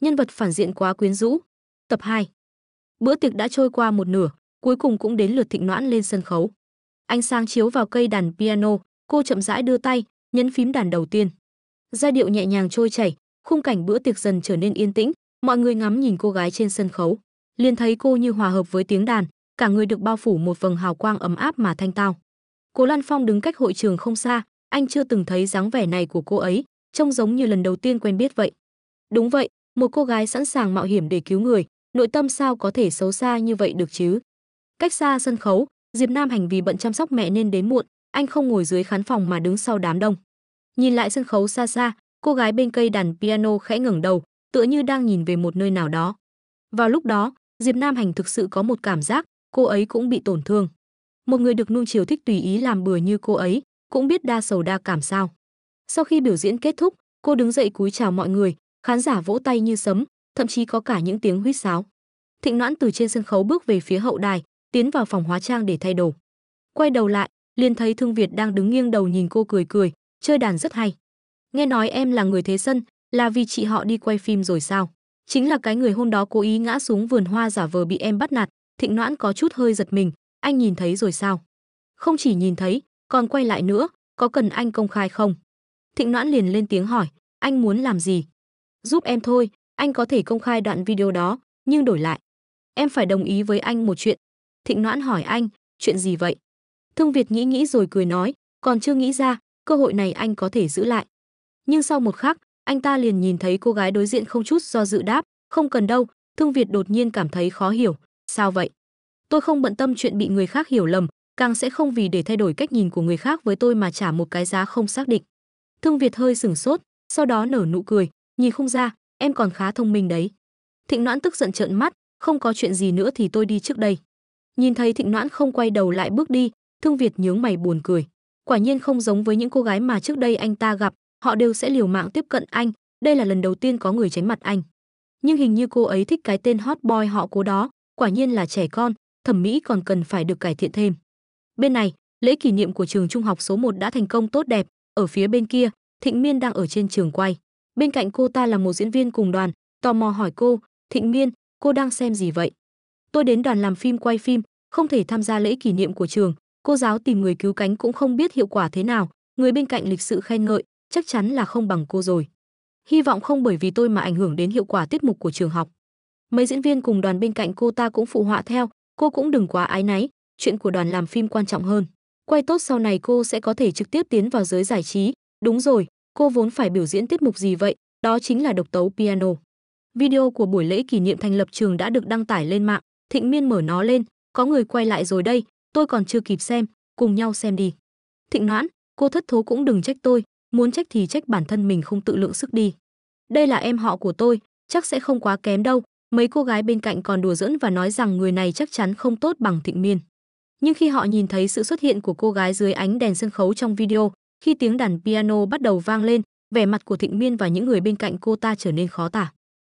nhân vật phản diện quá quyến rũ. Tập 2 Bữa tiệc đã trôi qua một nửa, cuối cùng cũng đến lượt thịnh noãn lên sân khấu. Ánh sáng chiếu vào cây đàn piano, cô chậm rãi đưa tay, nhấn phím đàn đầu tiên. Giai điệu nhẹ nhàng trôi chảy, khung cảnh bữa tiệc dần trở nên yên tĩnh, mọi người ngắm nhìn cô gái trên sân khấu, liền thấy cô như hòa hợp với tiếng đàn, cả người được bao phủ một vầng hào quang ấm áp mà thanh tao. cô Lan Phong đứng cách hội trường không xa, anh chưa từng thấy dáng vẻ này của cô ấy, trông giống như lần đầu tiên quen biết vậy. Đúng vậy, một cô gái sẵn sàng mạo hiểm để cứu người, nội tâm sao có thể xấu xa như vậy được chứ? Cách xa sân khấu, Diệp Nam hành vì bận chăm sóc mẹ nên đến muộn, anh không ngồi dưới khán phòng mà đứng sau đám đông. Nhìn lại sân khấu xa xa, cô gái bên cây đàn piano khẽ ngẩng đầu, tựa như đang nhìn về một nơi nào đó. Vào lúc đó, Diệp Nam Hành thực sự có một cảm giác, cô ấy cũng bị tổn thương. Một người được nuông chiều thích tùy ý làm bừa như cô ấy, cũng biết đa sầu đa cảm sao. Sau khi biểu diễn kết thúc, cô đứng dậy cúi chào mọi người, khán giả vỗ tay như sấm thậm chí có cả những tiếng huýt sáo thịnh noãn từ trên sân khấu bước về phía hậu đài tiến vào phòng hóa trang để thay đồ quay đầu lại liền thấy thương việt đang đứng nghiêng đầu nhìn cô cười cười chơi đàn rất hay nghe nói em là người thế sân là vì chị họ đi quay phim rồi sao chính là cái người hôm đó cố ý ngã xuống vườn hoa giả vờ bị em bắt nạt thịnh noãn có chút hơi giật mình anh nhìn thấy rồi sao không chỉ nhìn thấy còn quay lại nữa có cần anh công khai không thịnh noãn liền lên tiếng hỏi anh muốn làm gì Giúp em thôi, anh có thể công khai đoạn video đó, nhưng đổi lại. Em phải đồng ý với anh một chuyện. Thịnh Noãn hỏi anh, chuyện gì vậy? Thương Việt nghĩ nghĩ rồi cười nói, còn chưa nghĩ ra, cơ hội này anh có thể giữ lại. Nhưng sau một khắc, anh ta liền nhìn thấy cô gái đối diện không chút do dự đáp, không cần đâu, Thương Việt đột nhiên cảm thấy khó hiểu, sao vậy? Tôi không bận tâm chuyện bị người khác hiểu lầm, càng sẽ không vì để thay đổi cách nhìn của người khác với tôi mà trả một cái giá không xác định. Thương Việt hơi sửng sốt, sau đó nở nụ cười, nhìn không ra em còn khá thông minh đấy thịnh noãn tức giận trợn mắt không có chuyện gì nữa thì tôi đi trước đây nhìn thấy thịnh noãn không quay đầu lại bước đi thương việt nhướng mày buồn cười quả nhiên không giống với những cô gái mà trước đây anh ta gặp họ đều sẽ liều mạng tiếp cận anh đây là lần đầu tiên có người tránh mặt anh nhưng hình như cô ấy thích cái tên hot boy họ cố đó quả nhiên là trẻ con thẩm mỹ còn cần phải được cải thiện thêm bên này lễ kỷ niệm của trường trung học số 1 đã thành công tốt đẹp ở phía bên kia thịnh miên đang ở trên trường quay bên cạnh cô ta là một diễn viên cùng đoàn tò mò hỏi cô thịnh miên cô đang xem gì vậy tôi đến đoàn làm phim quay phim không thể tham gia lễ kỷ niệm của trường cô giáo tìm người cứu cánh cũng không biết hiệu quả thế nào người bên cạnh lịch sự khen ngợi chắc chắn là không bằng cô rồi hy vọng không bởi vì tôi mà ảnh hưởng đến hiệu quả tiết mục của trường học mấy diễn viên cùng đoàn bên cạnh cô ta cũng phụ họa theo cô cũng đừng quá ái náy chuyện của đoàn làm phim quan trọng hơn quay tốt sau này cô sẽ có thể trực tiếp tiến vào giới giải trí đúng rồi cô vốn phải biểu diễn tiết mục gì vậy, đó chính là độc tấu piano. Video của buổi lễ kỷ niệm thành lập trường đã được đăng tải lên mạng, Thịnh Miên mở nó lên, có người quay lại rồi đây, tôi còn chưa kịp xem, cùng nhau xem đi. Thịnh Noãn, cô thất thố cũng đừng trách tôi, muốn trách thì trách bản thân mình không tự lượng sức đi. Đây là em họ của tôi, chắc sẽ không quá kém đâu, mấy cô gái bên cạnh còn đùa giỡn và nói rằng người này chắc chắn không tốt bằng Thịnh Miên. Nhưng khi họ nhìn thấy sự xuất hiện của cô gái dưới ánh đèn sân khấu trong video, khi tiếng đàn piano bắt đầu vang lên, vẻ mặt của Thịnh Miên và những người bên cạnh cô ta trở nên khó tả.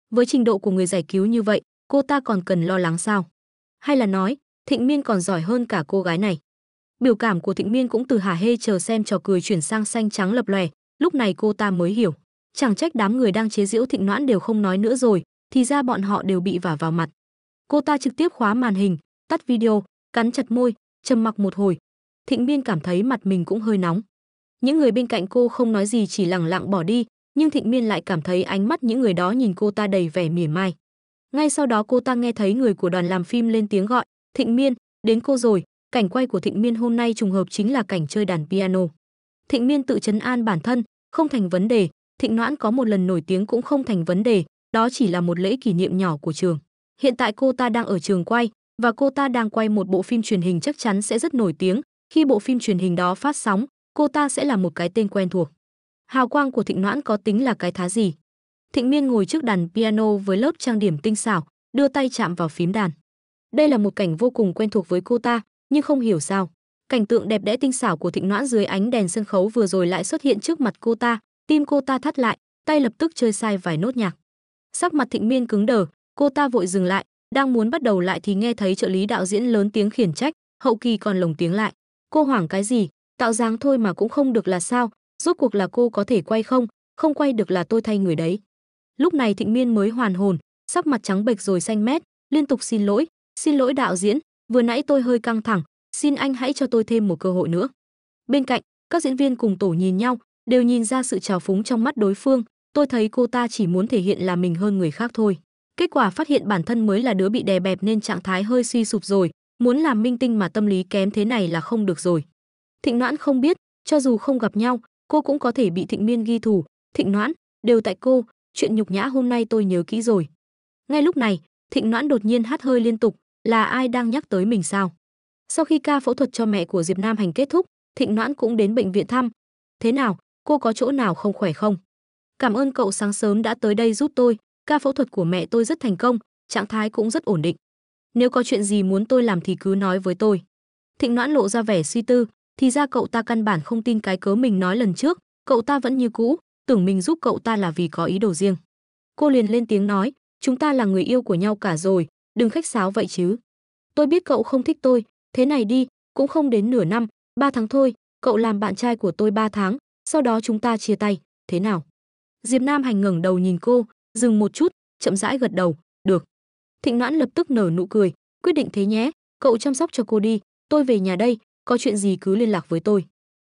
Với trình độ của người giải cứu như vậy, cô ta còn cần lo lắng sao? Hay là nói, Thịnh Miên còn giỏi hơn cả cô gái này? Biểu cảm của Thịnh Miên cũng từ hả hê chờ xem trò cười chuyển sang xanh trắng lập lòe, lúc này cô ta mới hiểu, chẳng trách đám người đang chế giễu Thịnh Noãn đều không nói nữa rồi, thì ra bọn họ đều bị vả vào mặt. Cô ta trực tiếp khóa màn hình, tắt video, cắn chặt môi, trầm mặc một hồi. Thịnh Miên cảm thấy mặt mình cũng hơi nóng. Những người bên cạnh cô không nói gì chỉ lặng lặng bỏ đi, nhưng Thịnh Miên lại cảm thấy ánh mắt những người đó nhìn cô ta đầy vẻ mỉa mai. Ngay sau đó cô ta nghe thấy người của đoàn làm phim lên tiếng gọi, "Thịnh Miên, đến cô rồi." Cảnh quay của Thịnh Miên hôm nay trùng hợp chính là cảnh chơi đàn piano. Thịnh Miên tự chấn an bản thân, không thành vấn đề, Thịnh Noãn có một lần nổi tiếng cũng không thành vấn đề, đó chỉ là một lễ kỷ niệm nhỏ của trường. Hiện tại cô ta đang ở trường quay và cô ta đang quay một bộ phim truyền hình chắc chắn sẽ rất nổi tiếng, khi bộ phim truyền hình đó phát sóng, cô ta sẽ là một cái tên quen thuộc. Hào quang của Thịnh Noãn có tính là cái thá gì? Thịnh Miên ngồi trước đàn piano với lớp trang điểm tinh xảo, đưa tay chạm vào phím đàn. Đây là một cảnh vô cùng quen thuộc với cô ta, nhưng không hiểu sao. Cảnh tượng đẹp đẽ tinh xảo của Thịnh Noãn dưới ánh đèn sân khấu vừa rồi lại xuất hiện trước mặt cô ta, tim cô ta thắt lại, tay lập tức chơi sai vài nốt nhạc. Sắc mặt Thịnh Miên cứng đờ, cô ta vội dừng lại, đang muốn bắt đầu lại thì nghe thấy trợ lý đạo diễn lớn tiếng khiển trách, hậu kỳ còn lồng tiếng lại. Cô hoảng cái gì, tạo dáng thôi mà cũng không được là sao rốt cuộc là cô có thể quay không không quay được là tôi thay người đấy lúc này thịnh miên mới hoàn hồn sắc mặt trắng bệch rồi xanh mét liên tục xin lỗi xin lỗi đạo diễn vừa nãy tôi hơi căng thẳng xin anh hãy cho tôi thêm một cơ hội nữa bên cạnh các diễn viên cùng tổ nhìn nhau đều nhìn ra sự trào phúng trong mắt đối phương tôi thấy cô ta chỉ muốn thể hiện là mình hơn người khác thôi kết quả phát hiện bản thân mới là đứa bị đè bẹp nên trạng thái hơi suy sụp rồi muốn làm minh tinh mà tâm lý kém thế này là không được rồi Thịnh Noãn không biết, cho dù không gặp nhau, cô cũng có thể bị Thịnh Miên ghi thủ. Thịnh Noãn, đều tại cô, chuyện nhục nhã hôm nay tôi nhớ kỹ rồi. Ngay lúc này, Thịnh Noãn đột nhiên hát hơi liên tục, là ai đang nhắc tới mình sao? Sau khi ca phẫu thuật cho mẹ của Diệp Nam Hành kết thúc, Thịnh Noãn cũng đến bệnh viện thăm. Thế nào, cô có chỗ nào không khỏe không? Cảm ơn cậu sáng sớm đã tới đây giúp tôi, ca phẫu thuật của mẹ tôi rất thành công, trạng thái cũng rất ổn định. Nếu có chuyện gì muốn tôi làm thì cứ nói với tôi. Thịnh Noãn lộ ra vẻ suy tư, thì ra cậu ta căn bản không tin cái cớ mình nói lần trước, cậu ta vẫn như cũ, tưởng mình giúp cậu ta là vì có ý đồ riêng. Cô liền lên tiếng nói, chúng ta là người yêu của nhau cả rồi, đừng khách sáo vậy chứ. Tôi biết cậu không thích tôi, thế này đi, cũng không đến nửa năm, ba tháng thôi, cậu làm bạn trai của tôi ba tháng, sau đó chúng ta chia tay, thế nào? Diệp Nam Hành ngẩng đầu nhìn cô, dừng một chút, chậm rãi gật đầu, được. Thịnh Noãn lập tức nở nụ cười, quyết định thế nhé, cậu chăm sóc cho cô đi, tôi về nhà đây, có chuyện gì cứ liên lạc với tôi.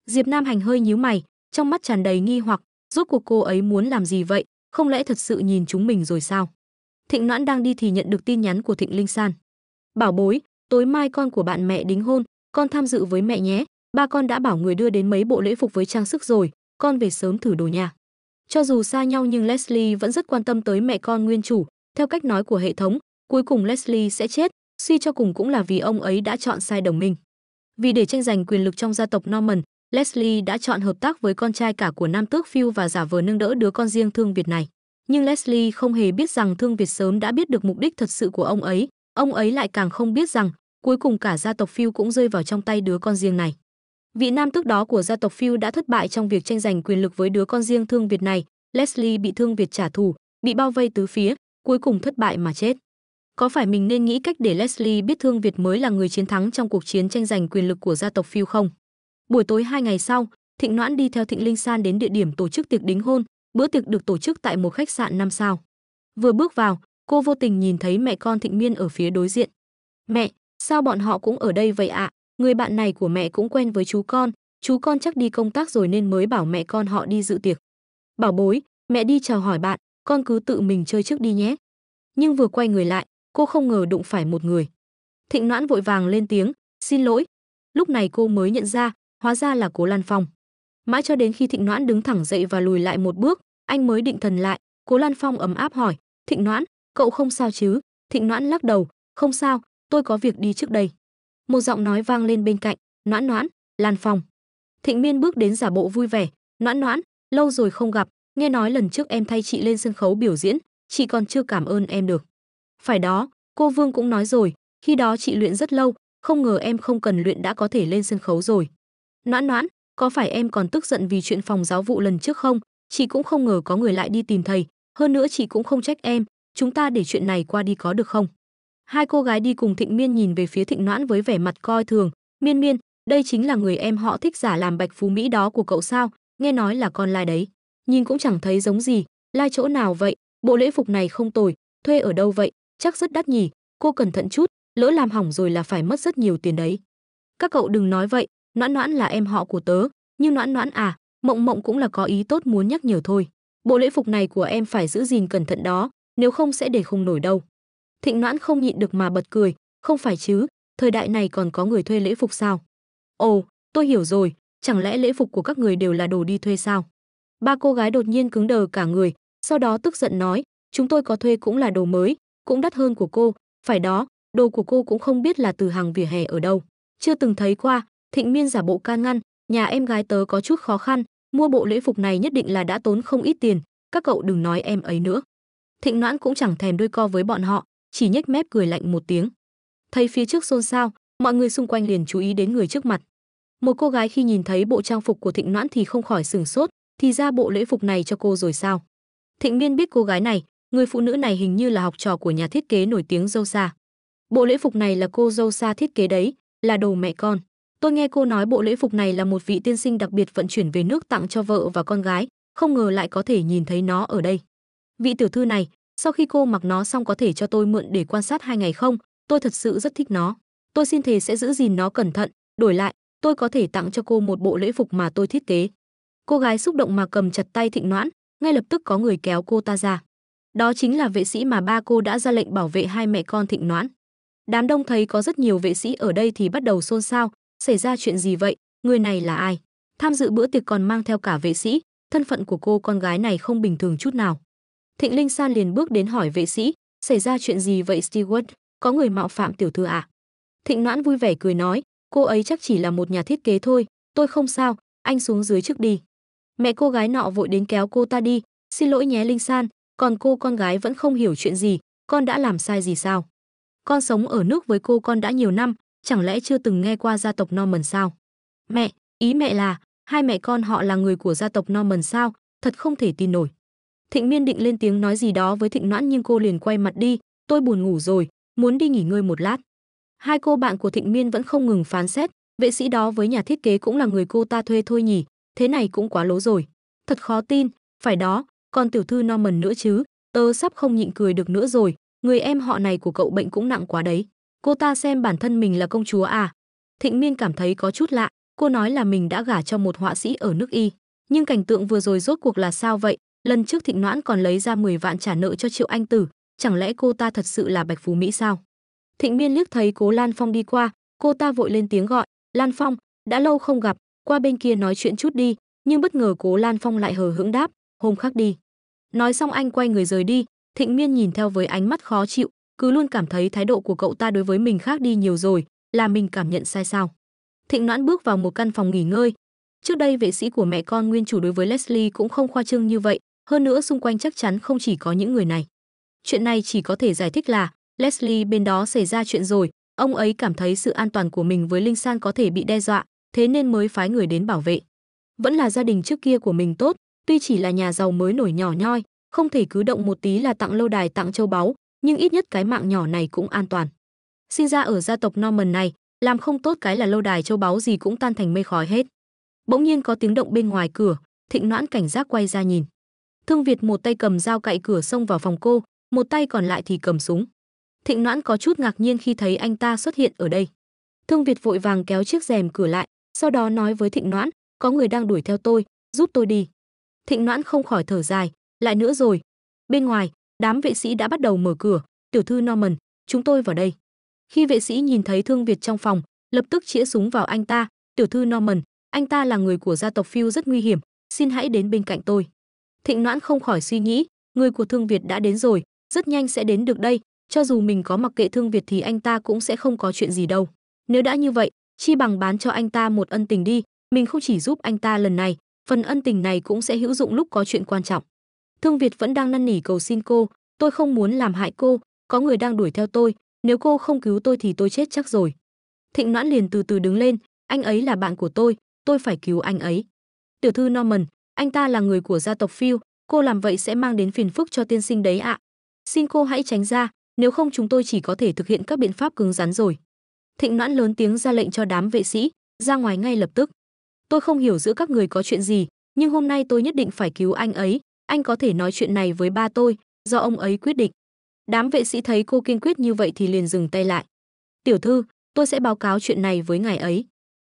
Diệp Nam Hành hơi nhíu mày, trong mắt tràn đầy nghi hoặc, rốt cuộc cô ấy muốn làm gì vậy, không lẽ thật sự nhìn chúng mình rồi sao? Thịnh Noãn đang đi thì nhận được tin nhắn của Thịnh Linh San. Bảo bối, tối mai con của bạn mẹ đính hôn, con tham dự với mẹ nhé, ba con đã bảo người đưa đến mấy bộ lễ phục với trang sức rồi, con về sớm thử đồ nhà. Cho dù xa nhau nhưng Leslie vẫn rất quan tâm tới mẹ con nguyên chủ, theo cách nói của hệ thống, cuối cùng Leslie sẽ chết, suy cho cùng cũng là vì ông ấy đã chọn sai đồng minh. Vì để tranh giành quyền lực trong gia tộc Norman, Leslie đã chọn hợp tác với con trai cả của Nam Tước Phil và giả vờ nâng đỡ đứa con riêng Thương Việt này. Nhưng Leslie không hề biết rằng Thương Việt sớm đã biết được mục đích thật sự của ông ấy, ông ấy lại càng không biết rằng cuối cùng cả gia tộc Phil cũng rơi vào trong tay đứa con riêng này. Vị nam tước đó của gia tộc Phil đã thất bại trong việc tranh giành quyền lực với đứa con riêng Thương Việt này, Leslie bị Thương Việt trả thù, bị bao vây tứ phía, cuối cùng thất bại mà chết. Có phải mình nên nghĩ cách để Leslie biết Thương Việt mới là người chiến thắng trong cuộc chiến tranh giành quyền lực của gia tộc Phiêu không? Buổi tối hai ngày sau, Thịnh Noãn đi theo Thịnh Linh San đến địa điểm tổ chức tiệc đính hôn, bữa tiệc được tổ chức tại một khách sạn năm sao. Vừa bước vào, cô vô tình nhìn thấy mẹ con Thịnh Miên ở phía đối diện. "Mẹ, sao bọn họ cũng ở đây vậy ạ? À? Người bạn này của mẹ cũng quen với chú con, chú con chắc đi công tác rồi nên mới bảo mẹ con họ đi dự tiệc." "Bảo bối, mẹ đi chào hỏi bạn, con cứ tự mình chơi trước đi nhé." Nhưng vừa quay người lại, cô không ngờ đụng phải một người. Thịnh Noãn vội vàng lên tiếng, "Xin lỗi." Lúc này cô mới nhận ra, hóa ra là Cố Lan Phong. Mãi cho đến khi Thịnh Noãn đứng thẳng dậy và lùi lại một bước, anh mới định thần lại, Cố Lan Phong ấm áp hỏi, "Thịnh Noãn, cậu không sao chứ?" Thịnh Noãn lắc đầu, "Không sao, tôi có việc đi trước đây." Một giọng nói vang lên bên cạnh, "Noãn Noãn, Lan Phong." Thịnh Miên bước đến giả bộ vui vẻ, "Noãn Noãn, lâu rồi không gặp, nghe nói lần trước em thay chị lên sân khấu biểu diễn, chị còn chưa cảm ơn em được." Phải đó, cô Vương cũng nói rồi, khi đó chị luyện rất lâu, không ngờ em không cần luyện đã có thể lên sân khấu rồi. Noãn noãn, có phải em còn tức giận vì chuyện phòng giáo vụ lần trước không? Chị cũng không ngờ có người lại đi tìm thầy, hơn nữa chị cũng không trách em, chúng ta để chuyện này qua đi có được không? Hai cô gái đi cùng Thịnh Miên nhìn về phía Thịnh Noãn với vẻ mặt coi thường, "Miên Miên, đây chính là người em họ thích giả làm Bạch Phú Mỹ đó của cậu sao? Nghe nói là con lai đấy." Nhìn cũng chẳng thấy giống gì, lai chỗ nào vậy? Bộ lễ phục này không tồi, thuê ở đâu vậy? chắc rất đắt nhỉ, cô cẩn thận chút, lỡ làm hỏng rồi là phải mất rất nhiều tiền đấy. Các cậu đừng nói vậy, Noãn Noãn là em họ của tớ, nhưng Noãn Noãn à, Mộng Mộng cũng là có ý tốt muốn nhắc nhở thôi. Bộ lễ phục này của em phải giữ gìn cẩn thận đó, nếu không sẽ để không nổi đâu. Thịnh Noãn không nhịn được mà bật cười, không phải chứ, thời đại này còn có người thuê lễ phục sao? Ồ, tôi hiểu rồi, chẳng lẽ lễ phục của các người đều là đồ đi thuê sao? Ba cô gái đột nhiên cứng đờ cả người, sau đó tức giận nói, chúng tôi có thuê cũng là đồ mới, cũng đắt hơn của cô, phải đó, đồ của cô cũng không biết là từ hàng vỉa hè ở đâu, chưa từng thấy qua, Thịnh Miên giả bộ can ngăn, nhà em gái tớ có chút khó khăn, mua bộ lễ phục này nhất định là đã tốn không ít tiền, các cậu đừng nói em ấy nữa. Thịnh Noãn cũng chẳng thèm đôi co với bọn họ, chỉ nhếch mép cười lạnh một tiếng. Thấy phía trước xôn xao, mọi người xung quanh liền chú ý đến người trước mặt. Một cô gái khi nhìn thấy bộ trang phục của Thịnh Noãn thì không khỏi sửng sốt, thì ra bộ lễ phục này cho cô rồi sao? Thịnh Miên biết cô gái này, Người phụ nữ này hình như là học trò của nhà thiết kế nổi tiếng dâu xa. Bộ lễ phục này là cô dâu xa thiết kế đấy, là đồ mẹ con. Tôi nghe cô nói bộ lễ phục này là một vị tiên sinh đặc biệt vận chuyển về nước tặng cho vợ và con gái, không ngờ lại có thể nhìn thấy nó ở đây. Vị tiểu thư này, sau khi cô mặc nó xong có thể cho tôi mượn để quan sát hai ngày không? Tôi thật sự rất thích nó. Tôi xin thề sẽ giữ gìn nó cẩn thận, đổi lại, tôi có thể tặng cho cô một bộ lễ phục mà tôi thiết kế. Cô gái xúc động mà cầm chặt tay Thịnh Noãn, ngay lập tức có người kéo cô ta ra. Đó chính là vệ sĩ mà ba cô đã ra lệnh bảo vệ hai mẹ con Thịnh Noãn. Đám đông thấy có rất nhiều vệ sĩ ở đây thì bắt đầu xôn xao, xảy ra chuyện gì vậy, người này là ai? Tham dự bữa tiệc còn mang theo cả vệ sĩ, thân phận của cô con gái này không bình thường chút nào. Thịnh Linh San liền bước đến hỏi vệ sĩ, xảy ra chuyện gì vậy Stewart, có người mạo phạm tiểu thư ạ? À? Thịnh Noãn vui vẻ cười nói, cô ấy chắc chỉ là một nhà thiết kế thôi, tôi không sao, anh xuống dưới trước đi. Mẹ cô gái nọ vội đến kéo cô ta đi, xin lỗi nhé Linh San, còn cô con gái vẫn không hiểu chuyện gì, con đã làm sai gì sao? Con sống ở nước với cô con đã nhiều năm, chẳng lẽ chưa từng nghe qua gia tộc Norman sao? Mẹ, ý mẹ là, hai mẹ con họ là người của gia tộc Norman sao, thật không thể tin nổi. Thịnh Miên định lên tiếng nói gì đó với Thịnh Noãn nhưng cô liền quay mặt đi, tôi buồn ngủ rồi, muốn đi nghỉ ngơi một lát. Hai cô bạn của Thịnh Miên vẫn không ngừng phán xét, vệ sĩ đó với nhà thiết kế cũng là người cô ta thuê thôi nhỉ, thế này cũng quá lố rồi. Thật khó tin, phải đó, còn tiểu thư Norman nữa chứ, tớ sắp không nhịn cười được nữa rồi, người em họ này của cậu bệnh cũng nặng quá đấy. Cô ta xem bản thân mình là công chúa à? Thịnh Miên cảm thấy có chút lạ, cô nói là mình đã gả cho một họa sĩ ở nước Y, nhưng cảnh tượng vừa rồi rốt cuộc là sao vậy? Lần trước Thịnh Noãn còn lấy ra 10 vạn trả nợ cho Triệu Anh Tử, chẳng lẽ cô ta thật sự là Bạch Phú Mỹ sao? Thịnh Miên liếc thấy Cố Lan Phong đi qua, cô ta vội lên tiếng gọi, "Lan Phong, đã lâu không gặp, qua bên kia nói chuyện chút đi." Nhưng bất ngờ Cố Lan Phong lại hờ hững đáp, hôm khác đi. Nói xong anh quay người rời đi, Thịnh Miên nhìn theo với ánh mắt khó chịu, cứ luôn cảm thấy thái độ của cậu ta đối với mình khác đi nhiều rồi, là mình cảm nhận sai sao. Thịnh Noãn bước vào một căn phòng nghỉ ngơi. Trước đây vệ sĩ của mẹ con nguyên chủ đối với Leslie cũng không khoa trương như vậy, hơn nữa xung quanh chắc chắn không chỉ có những người này. Chuyện này chỉ có thể giải thích là Leslie bên đó xảy ra chuyện rồi, ông ấy cảm thấy sự an toàn của mình với Linh San có thể bị đe dọa, thế nên mới phái người đến bảo vệ. Vẫn là gia đình trước kia của mình tốt, tuy chỉ là nhà giàu mới nổi nhỏ nhoi, không thể cứ động một tí là tặng lâu đài tặng châu báu, nhưng ít nhất cái mạng nhỏ này cũng an toàn. Sinh ra ở gia tộc Norman này, làm không tốt cái là lâu đài châu báu gì cũng tan thành mây khói hết. Bỗng nhiên có tiếng động bên ngoài cửa, Thịnh Noãn cảnh giác quay ra nhìn. Thương Việt một tay cầm dao cạy cửa xông vào phòng cô, một tay còn lại thì cầm súng. Thịnh Noãn có chút ngạc nhiên khi thấy anh ta xuất hiện ở đây. Thương Việt vội vàng kéo chiếc rèm cửa lại, sau đó nói với Thịnh Noãn, có người đang đuổi theo tôi, giúp tôi đi thịnh noãn không khỏi thở dài lại nữa rồi bên ngoài đám vệ sĩ đã bắt đầu mở cửa tiểu thư norman chúng tôi vào đây khi vệ sĩ nhìn thấy thương việt trong phòng lập tức chĩa súng vào anh ta tiểu thư norman anh ta là người của gia tộc phiêu rất nguy hiểm xin hãy đến bên cạnh tôi thịnh noãn không khỏi suy nghĩ người của thương việt đã đến rồi rất nhanh sẽ đến được đây cho dù mình có mặc kệ thương việt thì anh ta cũng sẽ không có chuyện gì đâu nếu đã như vậy chi bằng bán cho anh ta một ân tình đi mình không chỉ giúp anh ta lần này phần ân tình này cũng sẽ hữu dụng lúc có chuyện quan trọng. Thương Việt vẫn đang năn nỉ cầu xin cô, tôi không muốn làm hại cô, có người đang đuổi theo tôi, nếu cô không cứu tôi thì tôi chết chắc rồi. Thịnh Noãn liền từ từ đứng lên, anh ấy là bạn của tôi, tôi phải cứu anh ấy. Tiểu thư Norman, anh ta là người của gia tộc Phil, cô làm vậy sẽ mang đến phiền phức cho tiên sinh đấy ạ. Xin cô hãy tránh ra, nếu không chúng tôi chỉ có thể thực hiện các biện pháp cứng rắn rồi. Thịnh Noãn lớn tiếng ra lệnh cho đám vệ sĩ, ra ngoài ngay lập tức tôi không hiểu giữa các người có chuyện gì nhưng hôm nay tôi nhất định phải cứu anh ấy anh có thể nói chuyện này với ba tôi do ông ấy quyết định đám vệ sĩ thấy cô kiên quyết như vậy thì liền dừng tay lại tiểu thư tôi sẽ báo cáo chuyện này với ngài ấy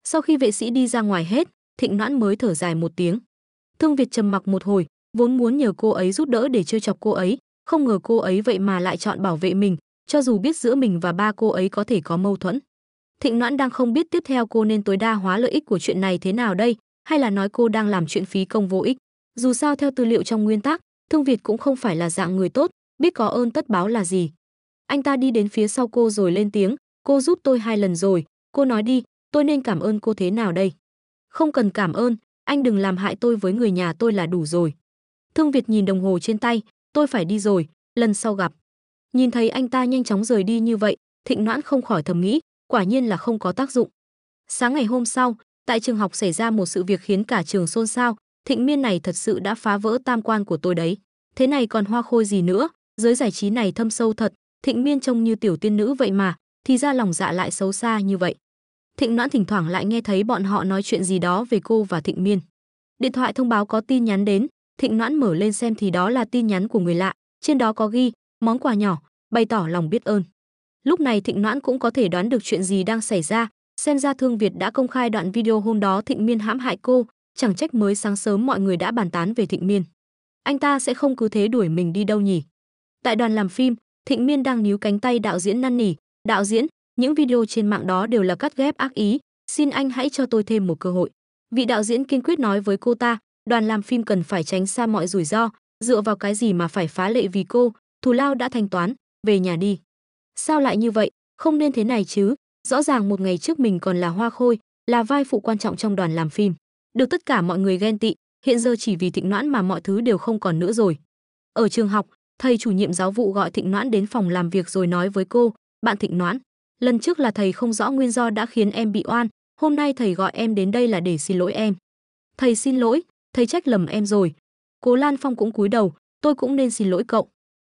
sau khi vệ sĩ đi ra ngoài hết thịnh noãn mới thở dài một tiếng thương việt trầm mặc một hồi vốn muốn nhờ cô ấy giúp đỡ để trêu chọc cô ấy không ngờ cô ấy vậy mà lại chọn bảo vệ mình cho dù biết giữa mình và ba cô ấy có thể có mâu thuẫn Thịnh Noãn đang không biết tiếp theo cô nên tối đa hóa lợi ích của chuyện này thế nào đây, hay là nói cô đang làm chuyện phí công vô ích. Dù sao theo tư liệu trong nguyên tắc, Thương Việt cũng không phải là dạng người tốt, biết có ơn tất báo là gì. Anh ta đi đến phía sau cô rồi lên tiếng, cô giúp tôi hai lần rồi, cô nói đi, tôi nên cảm ơn cô thế nào đây? Không cần cảm ơn, anh đừng làm hại tôi với người nhà tôi là đủ rồi. Thương Việt nhìn đồng hồ trên tay, tôi phải đi rồi, lần sau gặp. Nhìn thấy anh ta nhanh chóng rời đi như vậy, Thịnh Noãn không khỏi thầm nghĩ, quả nhiên là không có tác dụng. Sáng ngày hôm sau, tại trường học xảy ra một sự việc khiến cả trường xôn xao, Thịnh Miên này thật sự đã phá vỡ tam quan của tôi đấy. Thế này còn hoa khôi gì nữa, giới giải trí này thâm sâu thật, Thịnh Miên trông như tiểu tiên nữ vậy mà, thì ra lòng dạ lại xấu xa như vậy. Thịnh Noãn thỉnh thoảng lại nghe thấy bọn họ nói chuyện gì đó về cô và Thịnh Miên. Điện thoại thông báo có tin nhắn đến, Thịnh Noãn mở lên xem thì đó là tin nhắn của người lạ, trên đó có ghi món quà nhỏ, bày tỏ lòng biết ơn. Lúc này Thịnh Noãn cũng có thể đoán được chuyện gì đang xảy ra, xem ra Thương Việt đã công khai đoạn video hôm đó Thịnh Miên hãm hại cô, chẳng trách mới sáng sớm mọi người đã bàn tán về Thịnh Miên. Anh ta sẽ không cứ thế đuổi mình đi đâu nhỉ? Tại đoàn làm phim, Thịnh Miên đang níu cánh tay đạo diễn năn nỉ, "Đạo diễn, những video trên mạng đó đều là cắt ghép ác ý, xin anh hãy cho tôi thêm một cơ hội." Vị đạo diễn kiên quyết nói với cô ta, đoàn làm phim cần phải tránh xa mọi rủi ro, dựa vào cái gì mà phải phá lệ vì cô, thù lao đã thanh toán, về nhà đi. Sao lại như vậy? Không nên thế này chứ. Rõ ràng một ngày trước mình còn là hoa khôi, là vai phụ quan trọng trong đoàn làm phim. Được tất cả mọi người ghen tị, hiện giờ chỉ vì Thịnh Noãn mà mọi thứ đều không còn nữa rồi. Ở trường học, thầy chủ nhiệm giáo vụ gọi Thịnh Noãn đến phòng làm việc rồi nói với cô, bạn Thịnh Noãn, lần trước là thầy không rõ nguyên do đã khiến em bị oan, hôm nay thầy gọi em đến đây là để xin lỗi em. Thầy xin lỗi, thầy trách lầm em rồi. Cố Lan Phong cũng cúi đầu, tôi cũng nên xin lỗi cậu.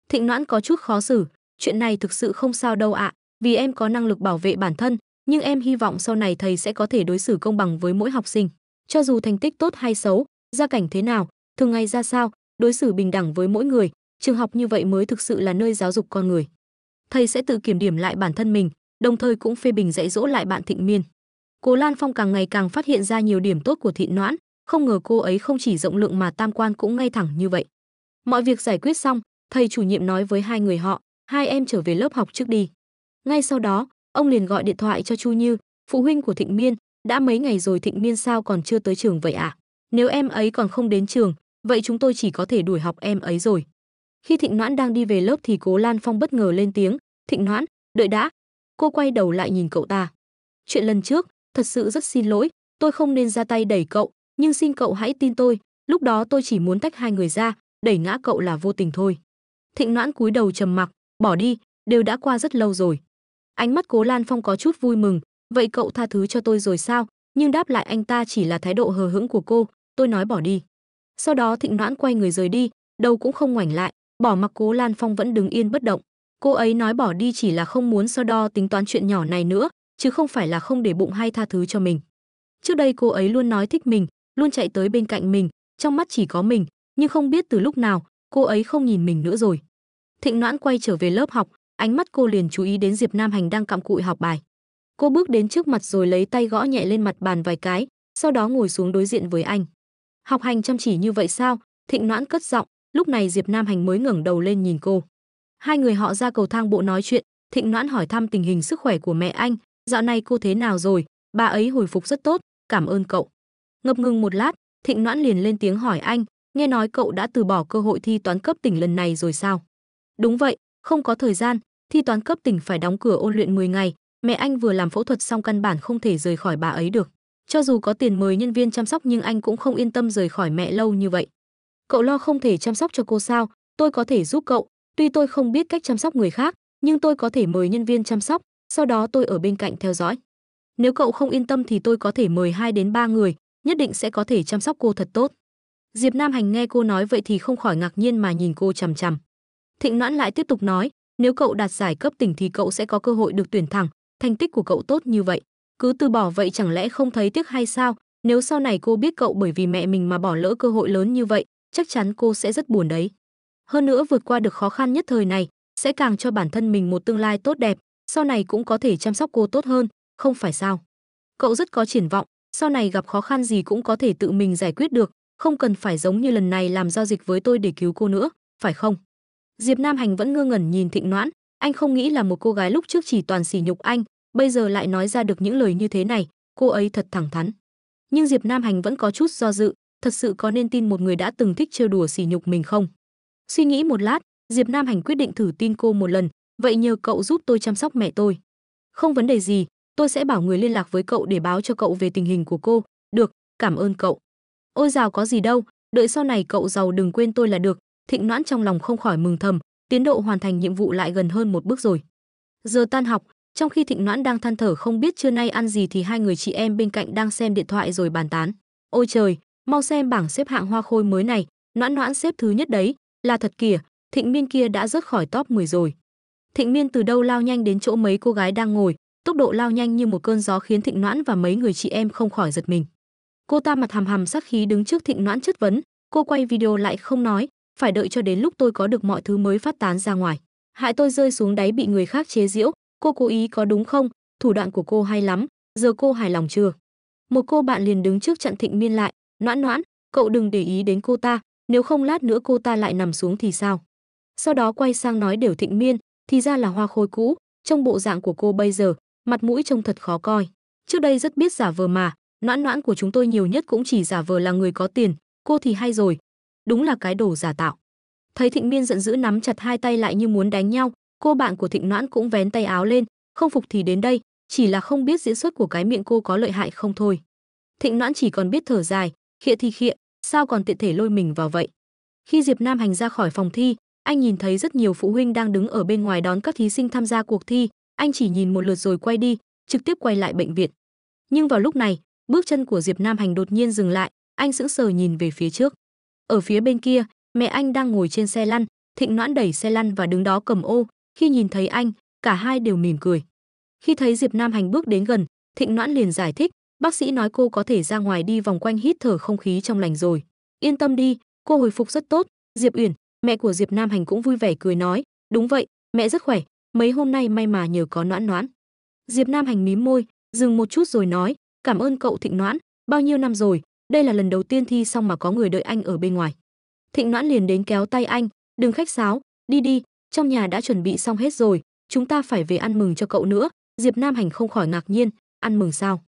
Thịnh Noãn có chút khó xử, chuyện này thực sự không sao đâu ạ, à, vì em có năng lực bảo vệ bản thân, nhưng em hy vọng sau này thầy sẽ có thể đối xử công bằng với mỗi học sinh. Cho dù thành tích tốt hay xấu, gia cảnh thế nào, thường ngày ra sao, đối xử bình đẳng với mỗi người, trường học như vậy mới thực sự là nơi giáo dục con người. Thầy sẽ tự kiểm điểm lại bản thân mình, đồng thời cũng phê bình dạy dỗ lại bạn Thịnh Miên. cô Lan Phong càng ngày càng phát hiện ra nhiều điểm tốt của Thị Noãn, không ngờ cô ấy không chỉ rộng lượng mà tam quan cũng ngay thẳng như vậy. Mọi việc giải quyết xong, thầy chủ nhiệm nói với hai người họ, hai em trở về lớp học trước đi. Ngay sau đó, ông liền gọi điện thoại cho Chu Như, phụ huynh của Thịnh Miên, đã mấy ngày rồi Thịnh Miên sao còn chưa tới trường vậy ạ? À? Nếu em ấy còn không đến trường, vậy chúng tôi chỉ có thể đuổi học em ấy rồi. Khi Thịnh Noãn đang đi về lớp thì Cố Lan Phong bất ngờ lên tiếng, "Thịnh Noãn, đợi đã." Cô quay đầu lại nhìn cậu ta. "Chuyện lần trước, thật sự rất xin lỗi, tôi không nên ra tay đẩy cậu, nhưng xin cậu hãy tin tôi, lúc đó tôi chỉ muốn tách hai người ra, đẩy ngã cậu là vô tình thôi." Thịnh Noãn cúi đầu trầm mặc, bỏ đi, đều đã qua rất lâu rồi. Ánh mắt Cố Lan Phong có chút vui mừng, vậy cậu tha thứ cho tôi rồi sao? Nhưng đáp lại anh ta chỉ là thái độ hờ hững của cô, tôi nói bỏ đi. Sau đó Thịnh Noãn quay người rời đi, đầu cũng không ngoảnh lại, bỏ mặc Cố Lan Phong vẫn đứng yên bất động. Cô ấy nói bỏ đi chỉ là không muốn so đo tính toán chuyện nhỏ này nữa, chứ không phải là không để bụng hay tha thứ cho mình. Trước đây cô ấy luôn nói thích mình, luôn chạy tới bên cạnh mình, trong mắt chỉ có mình, nhưng không biết từ lúc nào, cô ấy không nhìn mình nữa rồi thịnh noãn quay trở về lớp học ánh mắt cô liền chú ý đến diệp nam hành đang cặm cụi học bài cô bước đến trước mặt rồi lấy tay gõ nhẹ lên mặt bàn vài cái sau đó ngồi xuống đối diện với anh học hành chăm chỉ như vậy sao thịnh noãn cất giọng lúc này diệp nam hành mới ngẩng đầu lên nhìn cô hai người họ ra cầu thang bộ nói chuyện thịnh noãn hỏi thăm tình hình sức khỏe của mẹ anh dạo này cô thế nào rồi bà ấy hồi phục rất tốt cảm ơn cậu ngập ngừng một lát thịnh noãn liền lên tiếng hỏi anh nghe nói cậu đã từ bỏ cơ hội thi toán cấp tỉnh lần này rồi sao Đúng vậy, không có thời gian, thi toán cấp tỉnh phải đóng cửa ôn luyện 10 ngày, mẹ anh vừa làm phẫu thuật xong căn bản không thể rời khỏi bà ấy được. Cho dù có tiền mời nhân viên chăm sóc nhưng anh cũng không yên tâm rời khỏi mẹ lâu như vậy. Cậu lo không thể chăm sóc cho cô sao, tôi có thể giúp cậu, tuy tôi không biết cách chăm sóc người khác, nhưng tôi có thể mời nhân viên chăm sóc, sau đó tôi ở bên cạnh theo dõi. Nếu cậu không yên tâm thì tôi có thể mời 2 đến 3 người, nhất định sẽ có thể chăm sóc cô thật tốt. Diệp Nam Hành nghe cô nói vậy thì không khỏi ngạc nhiên mà nhìn cô chằm chằm. Thịnh Noãn lại tiếp tục nói, nếu cậu đạt giải cấp tỉnh thì cậu sẽ có cơ hội được tuyển thẳng, thành tích của cậu tốt như vậy, cứ từ bỏ vậy chẳng lẽ không thấy tiếc hay sao? Nếu sau này cô biết cậu bởi vì mẹ mình mà bỏ lỡ cơ hội lớn như vậy, chắc chắn cô sẽ rất buồn đấy. Hơn nữa vượt qua được khó khăn nhất thời này, sẽ càng cho bản thân mình một tương lai tốt đẹp, sau này cũng có thể chăm sóc cô tốt hơn, không phải sao? Cậu rất có triển vọng, sau này gặp khó khăn gì cũng có thể tự mình giải quyết được, không cần phải giống như lần này làm giao dịch với tôi để cứu cô nữa, phải không? diệp nam hành vẫn ngơ ngẩn nhìn thịnh noãn anh không nghĩ là một cô gái lúc trước chỉ toàn sỉ nhục anh bây giờ lại nói ra được những lời như thế này cô ấy thật thẳng thắn nhưng diệp nam hành vẫn có chút do dự thật sự có nên tin một người đã từng thích trêu đùa sỉ nhục mình không suy nghĩ một lát diệp nam hành quyết định thử tin cô một lần vậy nhờ cậu giúp tôi chăm sóc mẹ tôi không vấn đề gì tôi sẽ bảo người liên lạc với cậu để báo cho cậu về tình hình của cô được cảm ơn cậu ôi rào có gì đâu đợi sau này cậu giàu đừng quên tôi là được Thịnh Noãn trong lòng không khỏi mừng thầm, tiến độ hoàn thành nhiệm vụ lại gần hơn một bước rồi. Giờ tan học, trong khi Thịnh Noãn đang than thở không biết trưa nay ăn gì thì hai người chị em bên cạnh đang xem điện thoại rồi bàn tán. Ôi trời, mau xem bảng xếp hạng hoa khôi mới này, Noãn Noãn xếp thứ nhất đấy, là thật kìa, Thịnh Miên kia đã rớt khỏi top 10 rồi. Thịnh Miên từ đâu lao nhanh đến chỗ mấy cô gái đang ngồi, tốc độ lao nhanh như một cơn gió khiến Thịnh Noãn và mấy người chị em không khỏi giật mình. Cô ta mặt hầm hầm sắc khí đứng trước Thịnh Noãn chất vấn, cô quay video lại không nói, phải đợi cho đến lúc tôi có được mọi thứ mới phát tán ra ngoài hại tôi rơi xuống đáy bị người khác chế giễu cô cố ý có đúng không thủ đoạn của cô hay lắm giờ cô hài lòng chưa một cô bạn liền đứng trước chặn thịnh miên lại noãn noãn cậu đừng để ý đến cô ta nếu không lát nữa cô ta lại nằm xuống thì sao sau đó quay sang nói đều thịnh miên thì ra là hoa khôi cũ trong bộ dạng của cô bây giờ mặt mũi trông thật khó coi trước đây rất biết giả vờ mà noãn noãn của chúng tôi nhiều nhất cũng chỉ giả vờ là người có tiền cô thì hay rồi đúng là cái đồ giả tạo. Thấy Thịnh Miên giận dữ nắm chặt hai tay lại như muốn đánh nhau, cô bạn của Thịnh Noãn cũng vén tay áo lên, không phục thì đến đây, chỉ là không biết diễn xuất của cái miệng cô có lợi hại không thôi. Thịnh Noãn chỉ còn biết thở dài, khịa thì khịa, sao còn tiện thể lôi mình vào vậy. Khi Diệp Nam Hành ra khỏi phòng thi, anh nhìn thấy rất nhiều phụ huynh đang đứng ở bên ngoài đón các thí sinh tham gia cuộc thi, anh chỉ nhìn một lượt rồi quay đi, trực tiếp quay lại bệnh viện. Nhưng vào lúc này, bước chân của Diệp Nam Hành đột nhiên dừng lại, anh sững sờ nhìn về phía trước. Ở phía bên kia, mẹ anh đang ngồi trên xe lăn, Thịnh Noãn đẩy xe lăn và đứng đó cầm ô, khi nhìn thấy anh, cả hai đều mỉm cười. Khi thấy Diệp Nam Hành bước đến gần, Thịnh Noãn liền giải thích, bác sĩ nói cô có thể ra ngoài đi vòng quanh hít thở không khí trong lành rồi. Yên tâm đi, cô hồi phục rất tốt, Diệp Uyển, mẹ của Diệp Nam Hành cũng vui vẻ cười nói, đúng vậy, mẹ rất khỏe, mấy hôm nay may mà nhờ có Noãn Noãn. Diệp Nam Hành mím môi, dừng một chút rồi nói, cảm ơn cậu Thịnh Noãn, bao nhiêu năm rồi, đây là lần đầu tiên thi xong mà có người đợi anh ở bên ngoài thịnh noãn liền đến kéo tay anh đừng khách sáo đi đi trong nhà đã chuẩn bị xong hết rồi chúng ta phải về ăn mừng cho cậu nữa diệp nam hành không khỏi ngạc nhiên ăn mừng sao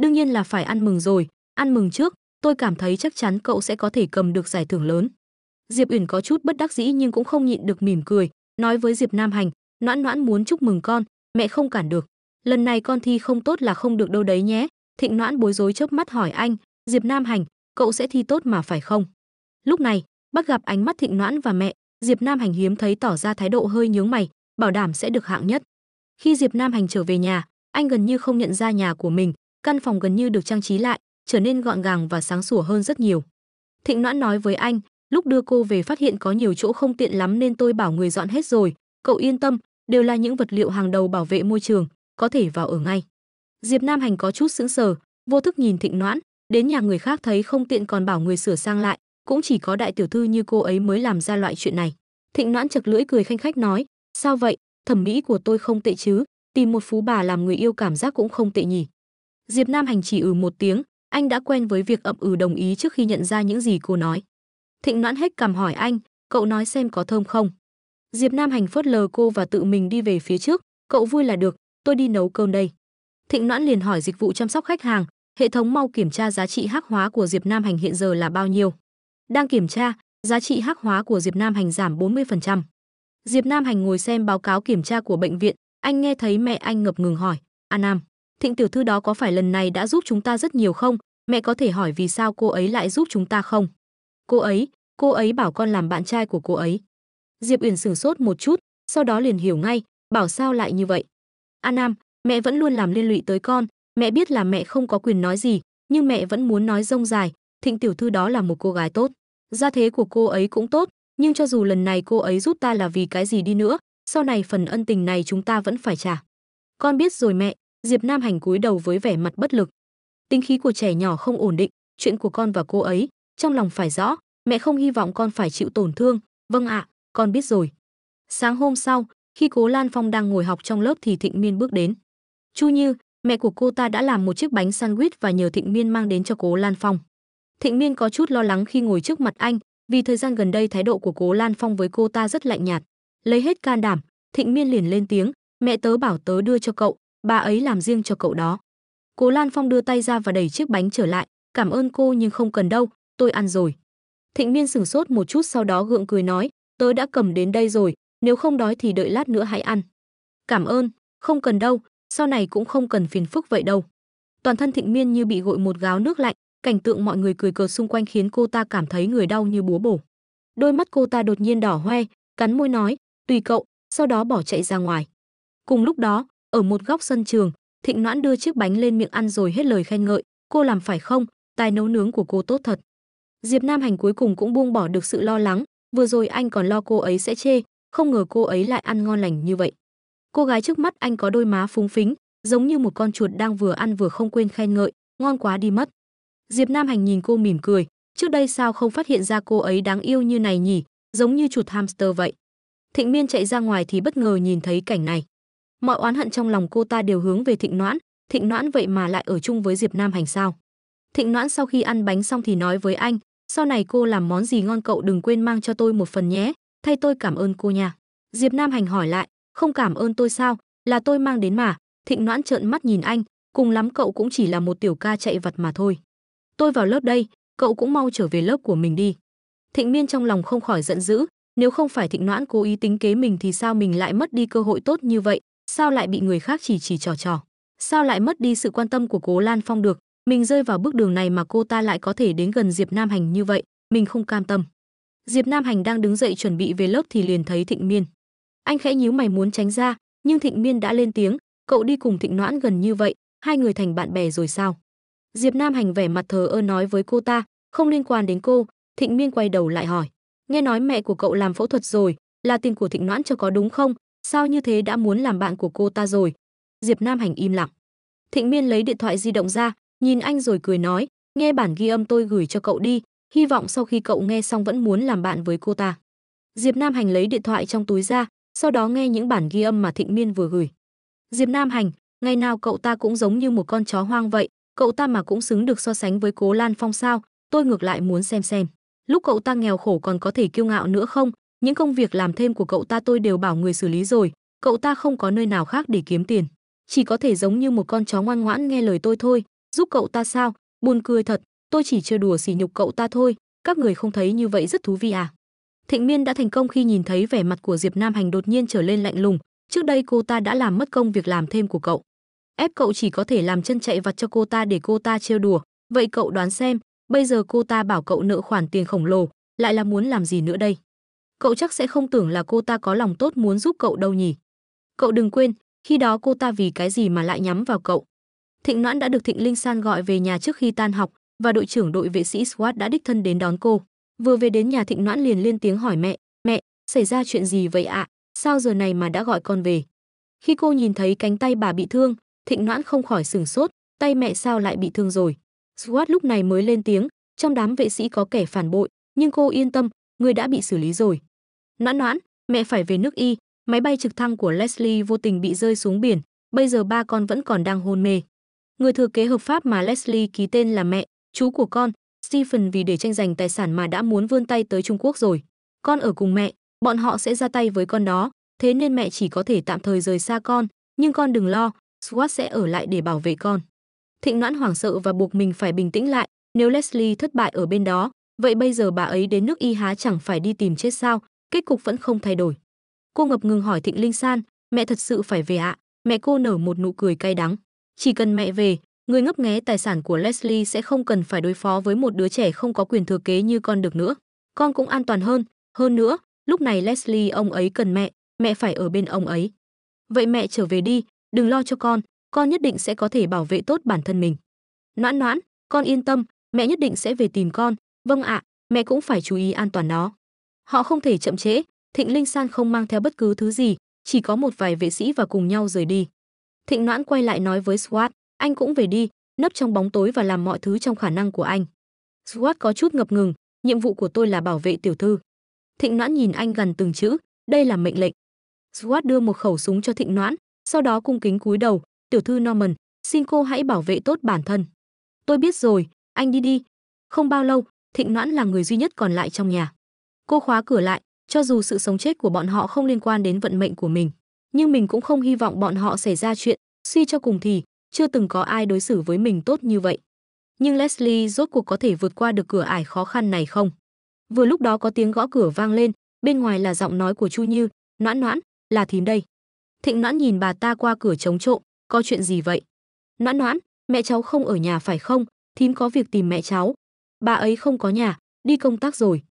đương nhiên là phải ăn mừng rồi ăn mừng trước tôi cảm thấy chắc chắn cậu sẽ có thể cầm được giải thưởng lớn diệp uyển có chút bất đắc dĩ nhưng cũng không nhịn được mỉm cười nói với diệp nam hành noãn noãn muốn chúc mừng con mẹ không cản được lần này con thi không tốt là không được đâu đấy nhé thịnh noãn bối rối chớp mắt hỏi anh Diệp Nam Hành, cậu sẽ thi tốt mà phải không? Lúc này, bắt gặp ánh mắt thịnh noãn và mẹ, Diệp Nam Hành hiếm thấy tỏ ra thái độ hơi nhướng mày, bảo đảm sẽ được hạng nhất. Khi Diệp Nam Hành trở về nhà, anh gần như không nhận ra nhà của mình, căn phòng gần như được trang trí lại, trở nên gọn gàng và sáng sủa hơn rất nhiều. Thịnh Noãn nói với anh, lúc đưa cô về phát hiện có nhiều chỗ không tiện lắm nên tôi bảo người dọn hết rồi, cậu yên tâm, đều là những vật liệu hàng đầu bảo vệ môi trường, có thể vào ở ngay. Diệp Nam Hành có chút sững sờ, vô thức nhìn Thịnh Noãn, đến nhà người khác thấy không tiện còn bảo người sửa sang lại cũng chỉ có đại tiểu thư như cô ấy mới làm ra loại chuyện này thịnh noãn chật lưỡi cười khanh khách nói sao vậy thẩm mỹ của tôi không tệ chứ tìm một phú bà làm người yêu cảm giác cũng không tệ nhỉ diệp nam hành chỉ ừ một tiếng anh đã quen với việc ậm ừ đồng ý trước khi nhận ra những gì cô nói thịnh noãn hết cầm hỏi anh cậu nói xem có thơm không diệp nam hành phớt lờ cô và tự mình đi về phía trước cậu vui là được tôi đi nấu cơm đây thịnh noãn liền hỏi dịch vụ chăm sóc khách hàng Hệ thống mau kiểm tra giá trị hắc hóa của Diệp Nam Hành hiện giờ là bao nhiêu? Đang kiểm tra, giá trị hắc hóa của Diệp Nam Hành giảm 40%. Diệp Nam Hành ngồi xem báo cáo kiểm tra của bệnh viện, anh nghe thấy mẹ anh ngập ngừng hỏi, "A Nam, Thịnh tiểu thư đó có phải lần này đã giúp chúng ta rất nhiều không? Mẹ có thể hỏi vì sao cô ấy lại giúp chúng ta không?" "Cô ấy, cô ấy bảo con làm bạn trai của cô ấy." Diệp Uyển sửng sốt một chút, sau đó liền hiểu ngay, bảo sao lại như vậy? "A Nam, mẹ vẫn luôn làm liên lụy tới con, Mẹ biết là mẹ không có quyền nói gì, nhưng mẹ vẫn muốn nói rông dài, Thịnh tiểu thư đó là một cô gái tốt. Gia thế của cô ấy cũng tốt, nhưng cho dù lần này cô ấy giúp ta là vì cái gì đi nữa, sau này phần ân tình này chúng ta vẫn phải trả. Con biết rồi mẹ, Diệp Nam Hành cúi đầu với vẻ mặt bất lực. Tính khí của trẻ nhỏ không ổn định, chuyện của con và cô ấy, trong lòng phải rõ, mẹ không hy vọng con phải chịu tổn thương. Vâng ạ, con biết rồi. Sáng hôm sau, khi Cố Lan Phong đang ngồi học trong lớp thì Thịnh Miên bước đến. Chu Như, mẹ của cô ta đã làm một chiếc bánh sandwich và nhờ Thịnh Miên mang đến cho Cố Lan Phong. Thịnh Miên có chút lo lắng khi ngồi trước mặt anh, vì thời gian gần đây thái độ của Cố Lan Phong với cô ta rất lạnh nhạt. Lấy hết can đảm, Thịnh Miên liền lên tiếng, "Mẹ tớ bảo tớ đưa cho cậu, bà ấy làm riêng cho cậu đó." Cố Lan Phong đưa tay ra và đẩy chiếc bánh trở lại, "Cảm ơn cô nhưng không cần đâu, tôi ăn rồi." Thịnh Miên sửng sốt một chút sau đó gượng cười nói, "Tớ đã cầm đến đây rồi, nếu không đói thì đợi lát nữa hãy ăn." "Cảm ơn, không cần đâu, sau này cũng không cần phiền phức vậy đâu. Toàn thân Thịnh Miên như bị gội một gáo nước lạnh, cảnh tượng mọi người cười cợt xung quanh khiến cô ta cảm thấy người đau như búa bổ. Đôi mắt cô ta đột nhiên đỏ hoe, cắn môi nói, "Tùy cậu," sau đó bỏ chạy ra ngoài. Cùng lúc đó, ở một góc sân trường, Thịnh Noãn đưa chiếc bánh lên miệng ăn rồi hết lời khen ngợi, "Cô làm phải không? Tài nấu nướng của cô tốt thật." Diệp Nam Hành cuối cùng cũng buông bỏ được sự lo lắng, vừa rồi anh còn lo cô ấy sẽ chê, không ngờ cô ấy lại ăn ngon lành như vậy. Cô gái trước mắt anh có đôi má phúng phính, giống như một con chuột đang vừa ăn vừa không quên khen ngợi, ngon quá đi mất. Diệp Nam Hành nhìn cô mỉm cười, trước đây sao không phát hiện ra cô ấy đáng yêu như này nhỉ, giống như chuột hamster vậy. Thịnh Miên chạy ra ngoài thì bất ngờ nhìn thấy cảnh này. Mọi oán hận trong lòng cô ta đều hướng về Thịnh Noãn, Thịnh Noãn vậy mà lại ở chung với Diệp Nam Hành sao? Thịnh Noãn sau khi ăn bánh xong thì nói với anh, sau này cô làm món gì ngon cậu đừng quên mang cho tôi một phần nhé, thay tôi cảm ơn cô nha. Diệp Nam Hành hỏi lại, không cảm ơn tôi sao, là tôi mang đến mà. Thịnh Noãn trợn mắt nhìn anh, cùng lắm cậu cũng chỉ là một tiểu ca chạy vặt mà thôi. Tôi vào lớp đây, cậu cũng mau trở về lớp của mình đi. Thịnh Miên trong lòng không khỏi giận dữ, nếu không phải Thịnh Noãn cố ý tính kế mình thì sao mình lại mất đi cơ hội tốt như vậy, sao lại bị người khác chỉ chỉ trò trò, sao lại mất đi sự quan tâm của Cố Lan Phong được, mình rơi vào bước đường này mà cô ta lại có thể đến gần Diệp Nam Hành như vậy, mình không cam tâm. Diệp Nam Hành đang đứng dậy chuẩn bị về lớp thì liền thấy Thịnh Miên anh khẽ nhíu mày muốn tránh ra nhưng thịnh miên đã lên tiếng cậu đi cùng thịnh noãn gần như vậy hai người thành bạn bè rồi sao diệp nam hành vẻ mặt thờ ơ nói với cô ta không liên quan đến cô thịnh miên quay đầu lại hỏi nghe nói mẹ của cậu làm phẫu thuật rồi là tiền của thịnh noãn cho có đúng không sao như thế đã muốn làm bạn của cô ta rồi diệp nam hành im lặng thịnh miên lấy điện thoại di động ra nhìn anh rồi cười nói nghe bản ghi âm tôi gửi cho cậu đi hy vọng sau khi cậu nghe xong vẫn muốn làm bạn với cô ta diệp nam hành lấy điện thoại trong túi ra sau đó nghe những bản ghi âm mà Thịnh Miên vừa gửi. Diệp Nam Hành, ngày nào cậu ta cũng giống như một con chó hoang vậy, cậu ta mà cũng xứng được so sánh với Cố Lan Phong sao? Tôi ngược lại muốn xem xem, lúc cậu ta nghèo khổ còn có thể kiêu ngạo nữa không? Những công việc làm thêm của cậu ta tôi đều bảo người xử lý rồi, cậu ta không có nơi nào khác để kiếm tiền, chỉ có thể giống như một con chó ngoan ngoãn nghe lời tôi thôi, giúp cậu ta sao? Buồn cười thật, tôi chỉ chơi đùa sỉ nhục cậu ta thôi, các người không thấy như vậy rất thú vị à? Thịnh Miên đã thành công khi nhìn thấy vẻ mặt của Diệp Nam Hành đột nhiên trở lên lạnh lùng, trước đây cô ta đã làm mất công việc làm thêm của cậu. Ép cậu chỉ có thể làm chân chạy vặt cho cô ta để cô ta trêu đùa, vậy cậu đoán xem, bây giờ cô ta bảo cậu nợ khoản tiền khổng lồ, lại là muốn làm gì nữa đây? Cậu chắc sẽ không tưởng là cô ta có lòng tốt muốn giúp cậu đâu nhỉ. Cậu đừng quên, khi đó cô ta vì cái gì mà lại nhắm vào cậu. Thịnh Noãn đã được Thịnh Linh San gọi về nhà trước khi tan học và đội trưởng đội vệ sĩ SWAT đã đích thân đến đón cô. Vừa về đến nhà Thịnh Noãn liền lên tiếng hỏi mẹ, "Mẹ, xảy ra chuyện gì vậy ạ? À? Sao giờ này mà đã gọi con về?" Khi cô nhìn thấy cánh tay bà bị thương, Thịnh Noãn không khỏi sửng sốt, tay mẹ sao lại bị thương rồi? swat lúc này mới lên tiếng, trong đám vệ sĩ có kẻ phản bội, nhưng cô yên tâm, người đã bị xử lý rồi. Noãn Noãn, mẹ phải về nước Y, máy bay trực thăng của Leslie vô tình bị rơi xuống biển, bây giờ ba con vẫn còn đang hôn mê. Người thừa kế hợp pháp mà Leslie ký tên là mẹ, chú của con, Stephen vì để tranh giành tài sản mà đã muốn vươn tay tới Trung Quốc rồi. Con ở cùng mẹ, bọn họ sẽ ra tay với con đó, thế nên mẹ chỉ có thể tạm thời rời xa con, nhưng con đừng lo, Swat sẽ ở lại để bảo vệ con. Thịnh Noãn hoảng sợ và buộc mình phải bình tĩnh lại, nếu Leslie thất bại ở bên đó, vậy bây giờ bà ấy đến nước Y há chẳng phải đi tìm chết sao, kết cục vẫn không thay đổi. Cô ngập ngừng hỏi Thịnh Linh San, mẹ thật sự phải về ạ, à? mẹ cô nở một nụ cười cay đắng. Chỉ cần mẹ về, người ngấp nghé tài sản của Leslie sẽ không cần phải đối phó với một đứa trẻ không có quyền thừa kế như con được nữa. Con cũng an toàn hơn, hơn nữa, lúc này Leslie ông ấy cần mẹ, mẹ phải ở bên ông ấy. Vậy mẹ trở về đi, đừng lo cho con, con nhất định sẽ có thể bảo vệ tốt bản thân mình. Noãn noãn, con yên tâm, mẹ nhất định sẽ về tìm con, vâng ạ, à, mẹ cũng phải chú ý an toàn nó. Họ không thể chậm trễ, Thịnh Linh San không mang theo bất cứ thứ gì, chỉ có một vài vệ sĩ và cùng nhau rời đi. Thịnh Noãn quay lại nói với Swat, anh cũng về đi, nấp trong bóng tối và làm mọi thứ trong khả năng của anh. Swat có chút ngập ngừng, nhiệm vụ của tôi là bảo vệ tiểu thư. Thịnh Noãn nhìn anh gần từng chữ, đây là mệnh lệnh. Swat đưa một khẩu súng cho Thịnh Noãn, sau đó cung kính cúi đầu, "Tiểu thư Norman, xin cô hãy bảo vệ tốt bản thân." "Tôi biết rồi, anh đi đi." Không bao lâu, Thịnh Noãn là người duy nhất còn lại trong nhà. Cô khóa cửa lại, cho dù sự sống chết của bọn họ không liên quan đến vận mệnh của mình, nhưng mình cũng không hy vọng bọn họ xảy ra chuyện, suy cho cùng thì chưa từng có ai đối xử với mình tốt như vậy. Nhưng Leslie rốt cuộc có thể vượt qua được cửa ải khó khăn này không? Vừa lúc đó có tiếng gõ cửa vang lên, bên ngoài là giọng nói của Chu Như, "Noãn Noãn, là thím đây." Thịnh Noãn nhìn bà ta qua cửa chống trộm, "Có chuyện gì vậy?" "Noãn Noãn, mẹ cháu không ở nhà phải không? Thím có việc tìm mẹ cháu." "Bà ấy không có nhà, đi công tác rồi."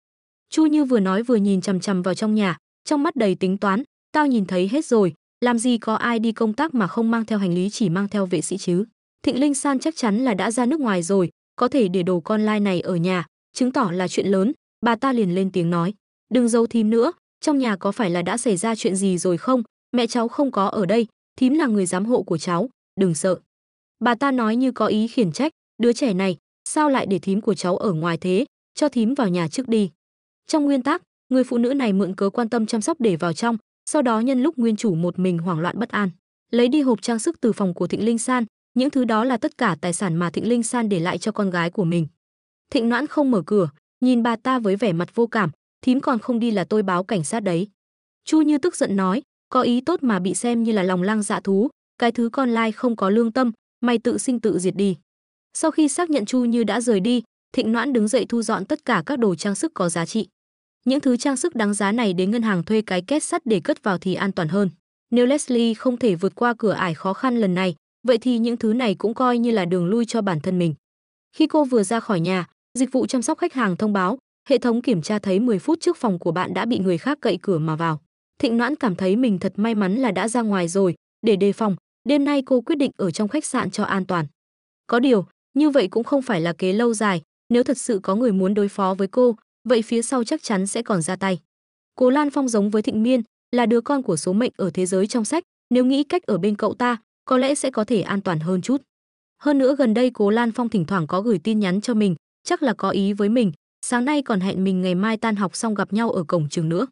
Chu Như vừa nói vừa nhìn chằm chằm vào trong nhà, trong mắt đầy tính toán, "Tao nhìn thấy hết rồi, làm gì có ai đi công tác mà không mang theo hành lý chỉ mang theo vệ sĩ chứ thịnh linh san chắc chắn là đã ra nước ngoài rồi có thể để đồ con lai này ở nhà chứng tỏ là chuyện lớn bà ta liền lên tiếng nói đừng giấu thím nữa trong nhà có phải là đã xảy ra chuyện gì rồi không mẹ cháu không có ở đây thím là người giám hộ của cháu đừng sợ bà ta nói như có ý khiển trách đứa trẻ này sao lại để thím của cháu ở ngoài thế cho thím vào nhà trước đi trong nguyên tắc người phụ nữ này mượn cớ quan tâm chăm sóc để vào trong sau đó nhân lúc nguyên chủ một mình hoảng loạn bất an lấy đi hộp trang sức từ phòng của thịnh linh san những thứ đó là tất cả tài sản mà thịnh linh san để lại cho con gái của mình thịnh noãn không mở cửa nhìn bà ta với vẻ mặt vô cảm thím còn không đi là tôi báo cảnh sát đấy chu như tức giận nói có ý tốt mà bị xem như là lòng lang dạ thú cái thứ con lai không có lương tâm mày tự sinh tự diệt đi sau khi xác nhận chu như đã rời đi thịnh noãn đứng dậy thu dọn tất cả các đồ trang sức có giá trị những thứ trang sức đáng giá này đến ngân hàng thuê cái két sắt để cất vào thì an toàn hơn. Nếu Leslie không thể vượt qua cửa ải khó khăn lần này, vậy thì những thứ này cũng coi như là đường lui cho bản thân mình. Khi cô vừa ra khỏi nhà, dịch vụ chăm sóc khách hàng thông báo, hệ thống kiểm tra thấy 10 phút trước phòng của bạn đã bị người khác cậy cửa mà vào. Thịnh Noãn cảm thấy mình thật may mắn là đã ra ngoài rồi, để đề phòng, đêm nay cô quyết định ở trong khách sạn cho an toàn. Có điều, như vậy cũng không phải là kế lâu dài, nếu thật sự có người muốn đối phó với cô, vậy phía sau chắc chắn sẽ còn ra tay. Cố Lan Phong giống với Thịnh Miên, là đứa con của số mệnh ở thế giới trong sách, nếu nghĩ cách ở bên cậu ta, có lẽ sẽ có thể an toàn hơn chút. Hơn nữa gần đây Cố Lan Phong thỉnh thoảng có gửi tin nhắn cho mình, chắc là có ý với mình, sáng nay còn hẹn mình ngày mai tan học xong gặp nhau ở cổng trường nữa.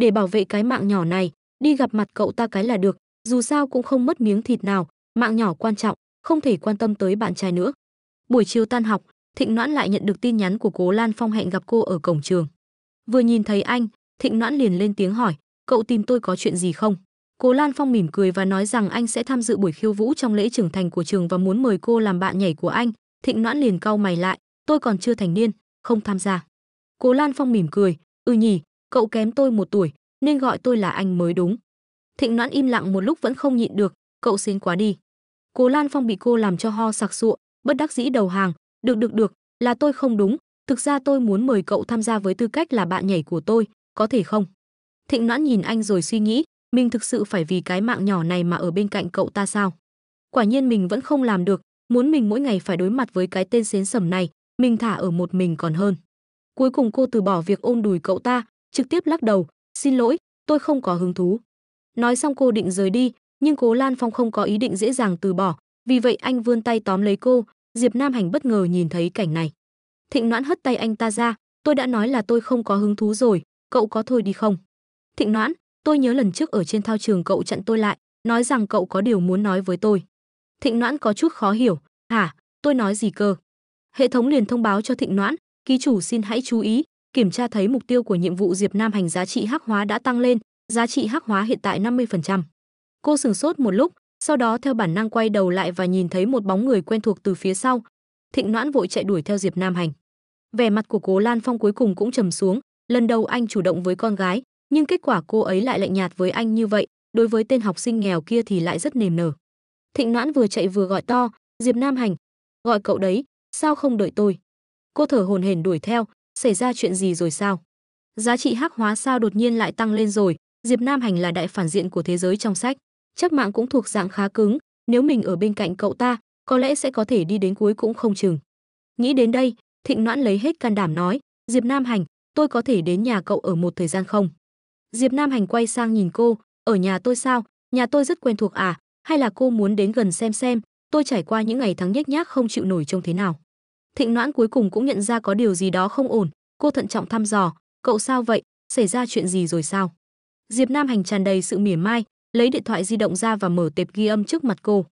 Để bảo vệ cái mạng nhỏ này, đi gặp mặt cậu ta cái là được, dù sao cũng không mất miếng thịt nào, mạng nhỏ quan trọng, không thể quan tâm tới bạn trai nữa. Buổi chiều tan học, Thịnh Noãn lại nhận được tin nhắn của Cố Lan Phong hẹn gặp cô ở cổng trường. Vừa nhìn thấy anh, Thịnh Noãn liền lên tiếng hỏi, cậu tìm tôi có chuyện gì không? Cố Lan Phong mỉm cười và nói rằng anh sẽ tham dự buổi khiêu vũ trong lễ trưởng thành của trường và muốn mời cô làm bạn nhảy của anh. Thịnh Noãn liền cau mày lại, tôi còn chưa thành niên, không tham gia. Cố Lan Phong mỉm cười, ừ nhỉ, cậu kém tôi một tuổi, nên gọi tôi là anh mới đúng. Thịnh Noãn im lặng một lúc vẫn không nhịn được, cậu xin quá đi. Cố Lan Phong bị cô làm cho ho sặc sụa, bất đắc dĩ đầu hàng, được được được, là tôi không đúng, thực ra tôi muốn mời cậu tham gia với tư cách là bạn nhảy của tôi, có thể không? Thịnh Noãn nhìn anh rồi suy nghĩ, mình thực sự phải vì cái mạng nhỏ này mà ở bên cạnh cậu ta sao? Quả nhiên mình vẫn không làm được, muốn mình mỗi ngày phải đối mặt với cái tên xến sầm này, mình thả ở một mình còn hơn. Cuối cùng cô từ bỏ việc ôm đùi cậu ta, trực tiếp lắc đầu, "Xin lỗi, tôi không có hứng thú." Nói xong cô định rời đi, nhưng Cố Lan Phong không có ý định dễ dàng từ bỏ, vì vậy anh vươn tay tóm lấy cô, Diệp Nam Hành bất ngờ nhìn thấy cảnh này. Thịnh Noãn hất tay anh ta ra, "Tôi đã nói là tôi không có hứng thú rồi, cậu có thôi đi không?" "Thịnh Noãn, tôi nhớ lần trước ở trên thao trường cậu chặn tôi lại, nói rằng cậu có điều muốn nói với tôi." Thịnh Noãn có chút khó hiểu, "Hả? Tôi nói gì cơ?" Hệ thống liền thông báo cho Thịnh Noãn, "Ký chủ xin hãy chú ý, kiểm tra thấy mục tiêu của nhiệm vụ Diệp Nam Hành giá trị hắc hóa đã tăng lên, giá trị hắc hóa hiện tại 50%." Cô sửng sốt một lúc, sau đó theo bản năng quay đầu lại và nhìn thấy một bóng người quen thuộc từ phía sau. Thịnh Noãn vội chạy đuổi theo Diệp Nam Hành. Vẻ mặt của Cố Lan Phong cuối cùng cũng trầm xuống, lần đầu anh chủ động với con gái, nhưng kết quả cô ấy lại lạnh nhạt với anh như vậy, đối với tên học sinh nghèo kia thì lại rất nềm nở. Thịnh Noãn vừa chạy vừa gọi to, "Diệp Nam Hành, gọi cậu đấy, sao không đợi tôi?" Cô thở hồn hển đuổi theo, xảy ra chuyện gì rồi sao? Giá trị hắc hóa sao đột nhiên lại tăng lên rồi, Diệp Nam Hành là đại phản diện của thế giới trong sách chắc mạng cũng thuộc dạng khá cứng, nếu mình ở bên cạnh cậu ta, có lẽ sẽ có thể đi đến cuối cũng không chừng. Nghĩ đến đây, Thịnh Noãn lấy hết can đảm nói, Diệp Nam Hành, tôi có thể đến nhà cậu ở một thời gian không? Diệp Nam Hành quay sang nhìn cô, ở nhà tôi sao, nhà tôi rất quen thuộc à, hay là cô muốn đến gần xem xem, tôi trải qua những ngày tháng nhếch nhác không chịu nổi trông thế nào. Thịnh Noãn cuối cùng cũng nhận ra có điều gì đó không ổn, cô thận trọng thăm dò, cậu sao vậy, xảy ra chuyện gì rồi sao? Diệp Nam Hành tràn đầy sự mỉa mai, lấy điện thoại di động ra và mở tệp ghi âm trước mặt cô.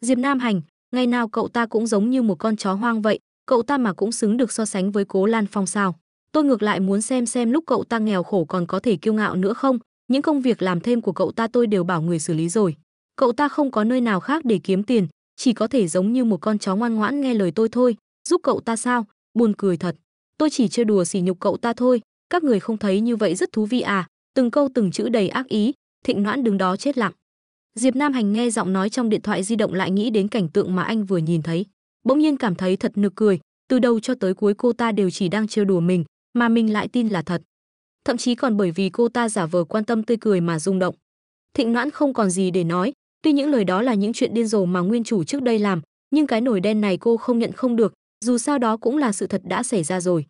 Diệp Nam Hành, ngày nào cậu ta cũng giống như một con chó hoang vậy, cậu ta mà cũng xứng được so sánh với Cố Lan Phong sao? Tôi ngược lại muốn xem xem lúc cậu ta nghèo khổ còn có thể kiêu ngạo nữa không, những công việc làm thêm của cậu ta tôi đều bảo người xử lý rồi. Cậu ta không có nơi nào khác để kiếm tiền, chỉ có thể giống như một con chó ngoan ngoãn nghe lời tôi thôi, giúp cậu ta sao? Buồn cười thật. Tôi chỉ chơi đùa sỉ nhục cậu ta thôi, các người không thấy như vậy rất thú vị à? Từng câu từng chữ đầy ác ý, thịnh noãn đứng đó chết lặng diệp nam hành nghe giọng nói trong điện thoại di động lại nghĩ đến cảnh tượng mà anh vừa nhìn thấy bỗng nhiên cảm thấy thật nực cười từ đầu cho tới cuối cô ta đều chỉ đang trêu đùa mình mà mình lại tin là thật thậm chí còn bởi vì cô ta giả vờ quan tâm tươi cười mà rung động thịnh noãn không còn gì để nói tuy những lời đó là những chuyện điên rồ mà nguyên chủ trước đây làm nhưng cái nổi đen này cô không nhận không được dù sao đó cũng là sự thật đã xảy ra rồi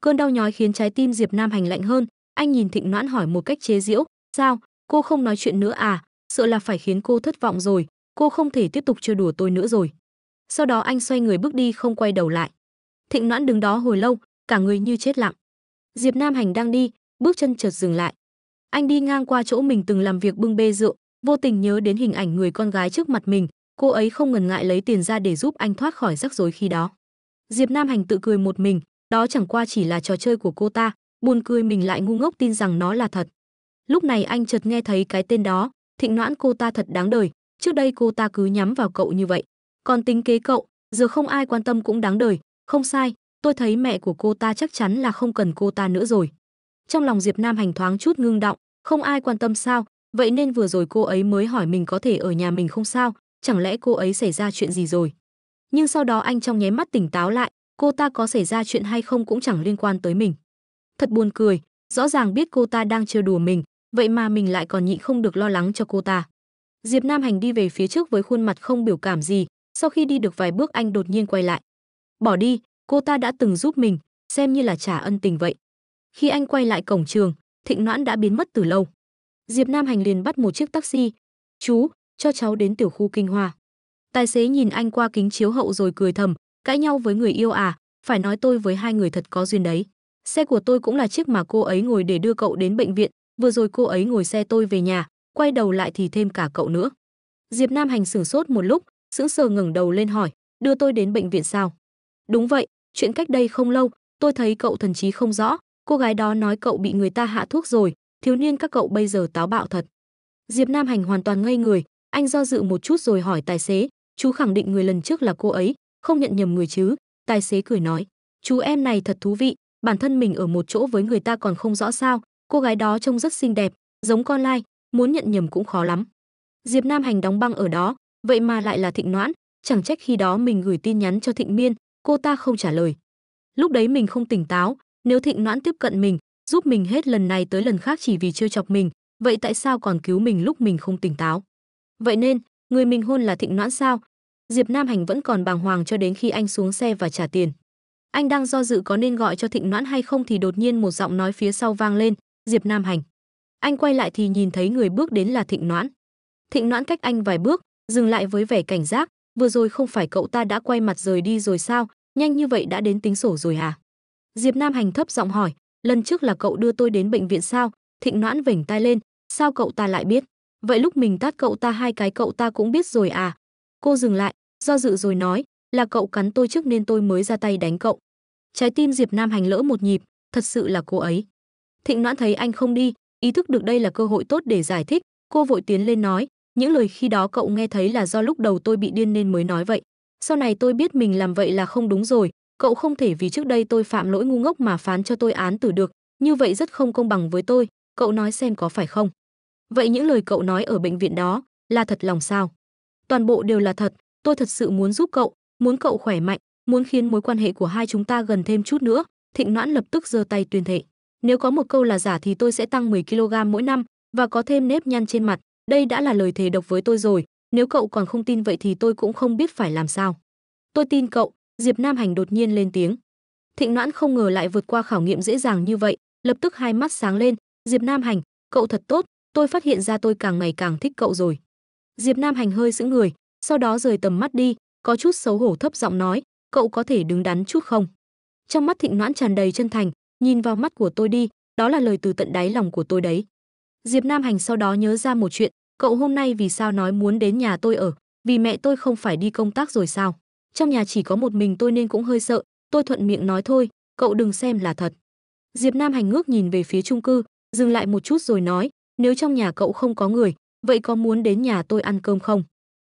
cơn đau nhói khiến trái tim diệp nam hành lạnh hơn anh nhìn thịnh noãn hỏi một cách chế giễu sao cô không nói chuyện nữa à sợ là phải khiến cô thất vọng rồi cô không thể tiếp tục chơi đùa tôi nữa rồi sau đó anh xoay người bước đi không quay đầu lại thịnh noãn đứng đó hồi lâu cả người như chết lặng diệp nam hành đang đi bước chân chợt dừng lại anh đi ngang qua chỗ mình từng làm việc bưng bê rượu vô tình nhớ đến hình ảnh người con gái trước mặt mình cô ấy không ngần ngại lấy tiền ra để giúp anh thoát khỏi rắc rối khi đó diệp nam hành tự cười một mình đó chẳng qua chỉ là trò chơi của cô ta buồn cười mình lại ngu ngốc tin rằng nó là thật lúc này anh chợt nghe thấy cái tên đó thịnh noãn cô ta thật đáng đời trước đây cô ta cứ nhắm vào cậu như vậy còn tính kế cậu giờ không ai quan tâm cũng đáng đời không sai tôi thấy mẹ của cô ta chắc chắn là không cần cô ta nữa rồi trong lòng diệp nam hành thoáng chút ngưng động không ai quan tâm sao vậy nên vừa rồi cô ấy mới hỏi mình có thể ở nhà mình không sao chẳng lẽ cô ấy xảy ra chuyện gì rồi nhưng sau đó anh trong nháy mắt tỉnh táo lại cô ta có xảy ra chuyện hay không cũng chẳng liên quan tới mình thật buồn cười rõ ràng biết cô ta đang trêu đùa mình vậy mà mình lại còn nhịn không được lo lắng cho cô ta. Diệp Nam Hành đi về phía trước với khuôn mặt không biểu cảm gì, sau khi đi được vài bước anh đột nhiên quay lại. Bỏ đi, cô ta đã từng giúp mình, xem như là trả ân tình vậy. Khi anh quay lại cổng trường, Thịnh Noãn đã biến mất từ lâu. Diệp Nam Hành liền bắt một chiếc taxi. Chú, cho cháu đến tiểu khu Kinh Hoa. Tài xế nhìn anh qua kính chiếu hậu rồi cười thầm, cãi nhau với người yêu à, phải nói tôi với hai người thật có duyên đấy. Xe của tôi cũng là chiếc mà cô ấy ngồi để đưa cậu đến bệnh viện, Vừa rồi cô ấy ngồi xe tôi về nhà, quay đầu lại thì thêm cả cậu nữa. Diệp Nam Hành sửng sốt một lúc, sững sờ ngẩng đầu lên hỏi, đưa tôi đến bệnh viện sao? Đúng vậy, chuyện cách đây không lâu, tôi thấy cậu thần trí không rõ, cô gái đó nói cậu bị người ta hạ thuốc rồi, thiếu niên các cậu bây giờ táo bạo thật. Diệp Nam Hành hoàn toàn ngây người, anh do dự một chút rồi hỏi tài xế, chú khẳng định người lần trước là cô ấy, không nhận nhầm người chứ? Tài xế cười nói, chú em này thật thú vị, bản thân mình ở một chỗ với người ta còn không rõ sao, cô gái đó trông rất xinh đẹp giống con lai muốn nhận nhầm cũng khó lắm diệp nam hành đóng băng ở đó vậy mà lại là thịnh noãn chẳng trách khi đó mình gửi tin nhắn cho thịnh miên cô ta không trả lời lúc đấy mình không tỉnh táo nếu thịnh noãn tiếp cận mình giúp mình hết lần này tới lần khác chỉ vì trêu chọc mình vậy tại sao còn cứu mình lúc mình không tỉnh táo vậy nên người mình hôn là thịnh noãn sao diệp nam hành vẫn còn bàng hoàng cho đến khi anh xuống xe và trả tiền anh đang do dự có nên gọi cho thịnh noãn hay không thì đột nhiên một giọng nói phía sau vang lên Diệp Nam Hành. Anh quay lại thì nhìn thấy người bước đến là Thịnh Noãn. Thịnh Noãn cách anh vài bước, dừng lại với vẻ cảnh giác, vừa rồi không phải cậu ta đã quay mặt rời đi rồi sao, nhanh như vậy đã đến tính sổ rồi à? Diệp Nam Hành thấp giọng hỏi, lần trước là cậu đưa tôi đến bệnh viện sao? Thịnh Noãn vểnh tai lên, sao cậu ta lại biết? Vậy lúc mình tát cậu ta hai cái cậu ta cũng biết rồi à? Cô dừng lại, do dự rồi nói, là cậu cắn tôi trước nên tôi mới ra tay đánh cậu. Trái tim Diệp Nam Hành lỡ một nhịp, thật sự là cô ấy. Thịnh Noãn thấy anh không đi, ý thức được đây là cơ hội tốt để giải thích, cô vội tiến lên nói, những lời khi đó cậu nghe thấy là do lúc đầu tôi bị điên nên mới nói vậy. Sau này tôi biết mình làm vậy là không đúng rồi, cậu không thể vì trước đây tôi phạm lỗi ngu ngốc mà phán cho tôi án tử được, như vậy rất không công bằng với tôi, cậu nói xem có phải không? Vậy những lời cậu nói ở bệnh viện đó là thật lòng sao? Toàn bộ đều là thật, tôi thật sự muốn giúp cậu, muốn cậu khỏe mạnh, muốn khiến mối quan hệ của hai chúng ta gần thêm chút nữa. Thịnh Noãn lập tức giơ tay tuyên thệ. Nếu có một câu là giả thì tôi sẽ tăng 10 kg mỗi năm và có thêm nếp nhăn trên mặt, đây đã là lời thề độc với tôi rồi, nếu cậu còn không tin vậy thì tôi cũng không biết phải làm sao. Tôi tin cậu, Diệp Nam Hành đột nhiên lên tiếng. Thịnh Noãn không ngờ lại vượt qua khảo nghiệm dễ dàng như vậy, lập tức hai mắt sáng lên, Diệp Nam Hành, cậu thật tốt, tôi phát hiện ra tôi càng ngày càng thích cậu rồi. Diệp Nam Hành hơi sững người, sau đó rời tầm mắt đi, có chút xấu hổ thấp giọng nói, cậu có thể đứng đắn chút không? Trong mắt Thịnh Noãn tràn đầy chân thành, nhìn vào mắt của tôi đi đó là lời từ tận đáy lòng của tôi đấy diệp nam hành sau đó nhớ ra một chuyện cậu hôm nay vì sao nói muốn đến nhà tôi ở vì mẹ tôi không phải đi công tác rồi sao trong nhà chỉ có một mình tôi nên cũng hơi sợ tôi thuận miệng nói thôi cậu đừng xem là thật diệp nam hành ngước nhìn về phía trung cư dừng lại một chút rồi nói nếu trong nhà cậu không có người vậy có muốn đến nhà tôi ăn cơm không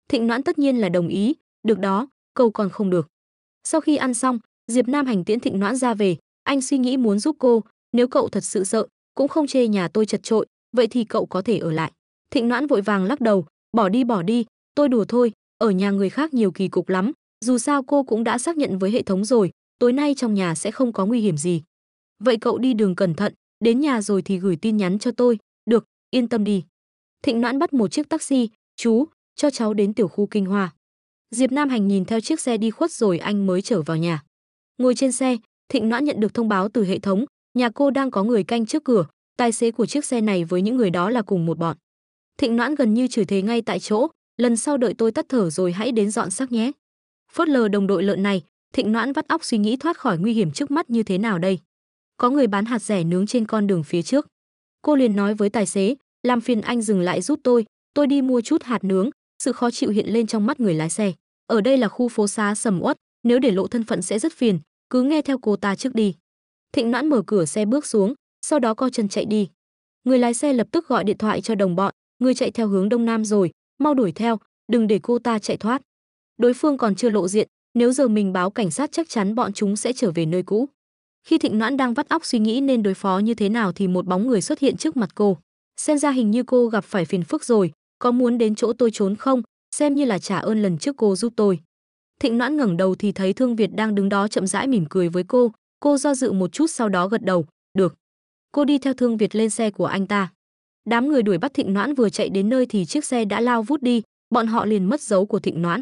thịnh noãn tất nhiên là đồng ý được đó câu còn không được sau khi ăn xong diệp nam hành tiễn thịnh noãn ra về anh suy nghĩ muốn giúp cô nếu cậu thật sự sợ cũng không chê nhà tôi chật trội vậy thì cậu có thể ở lại thịnh noãn vội vàng lắc đầu bỏ đi bỏ đi tôi đùa thôi ở nhà người khác nhiều kỳ cục lắm dù sao cô cũng đã xác nhận với hệ thống rồi tối nay trong nhà sẽ không có nguy hiểm gì vậy cậu đi đường cẩn thận đến nhà rồi thì gửi tin nhắn cho tôi được yên tâm đi thịnh noãn bắt một chiếc taxi chú cho cháu đến tiểu khu kinh hoa diệp nam hành nhìn theo chiếc xe đi khuất rồi anh mới trở vào nhà ngồi trên xe Thịnh Noãn nhận được thông báo từ hệ thống, nhà cô đang có người canh trước cửa, tài xế của chiếc xe này với những người đó là cùng một bọn. Thịnh Noãn gần như chửi thề ngay tại chỗ, lần sau đợi tôi tắt thở rồi hãy đến dọn xác nhé. Phớt lờ đồng đội lợn này, Thịnh Noãn vắt óc suy nghĩ thoát khỏi nguy hiểm trước mắt như thế nào đây. Có người bán hạt rẻ nướng trên con đường phía trước. Cô liền nói với tài xế, làm phiền anh dừng lại giúp tôi, tôi đi mua chút hạt nướng, sự khó chịu hiện lên trong mắt người lái xe. Ở đây là khu phố xá sầm uất, nếu để lộ thân phận sẽ rất phiền, cứ nghe theo cô ta trước đi thịnh noãn mở cửa xe bước xuống sau đó co chân chạy đi người lái xe lập tức gọi điện thoại cho đồng bọn người chạy theo hướng đông nam rồi mau đuổi theo đừng để cô ta chạy thoát đối phương còn chưa lộ diện nếu giờ mình báo cảnh sát chắc chắn bọn chúng sẽ trở về nơi cũ khi thịnh noãn đang vắt óc suy nghĩ nên đối phó như thế nào thì một bóng người xuất hiện trước mặt cô xem ra hình như cô gặp phải phiền phức rồi có muốn đến chỗ tôi trốn không xem như là trả ơn lần trước cô giúp tôi Thịnh Noãn ngẩng đầu thì thấy Thương Việt đang đứng đó chậm rãi mỉm cười với cô, cô do dự một chút sau đó gật đầu, "Được." Cô đi theo Thương Việt lên xe của anh ta. Đám người đuổi bắt Thịnh Noãn vừa chạy đến nơi thì chiếc xe đã lao vút đi, bọn họ liền mất dấu của Thịnh Noãn.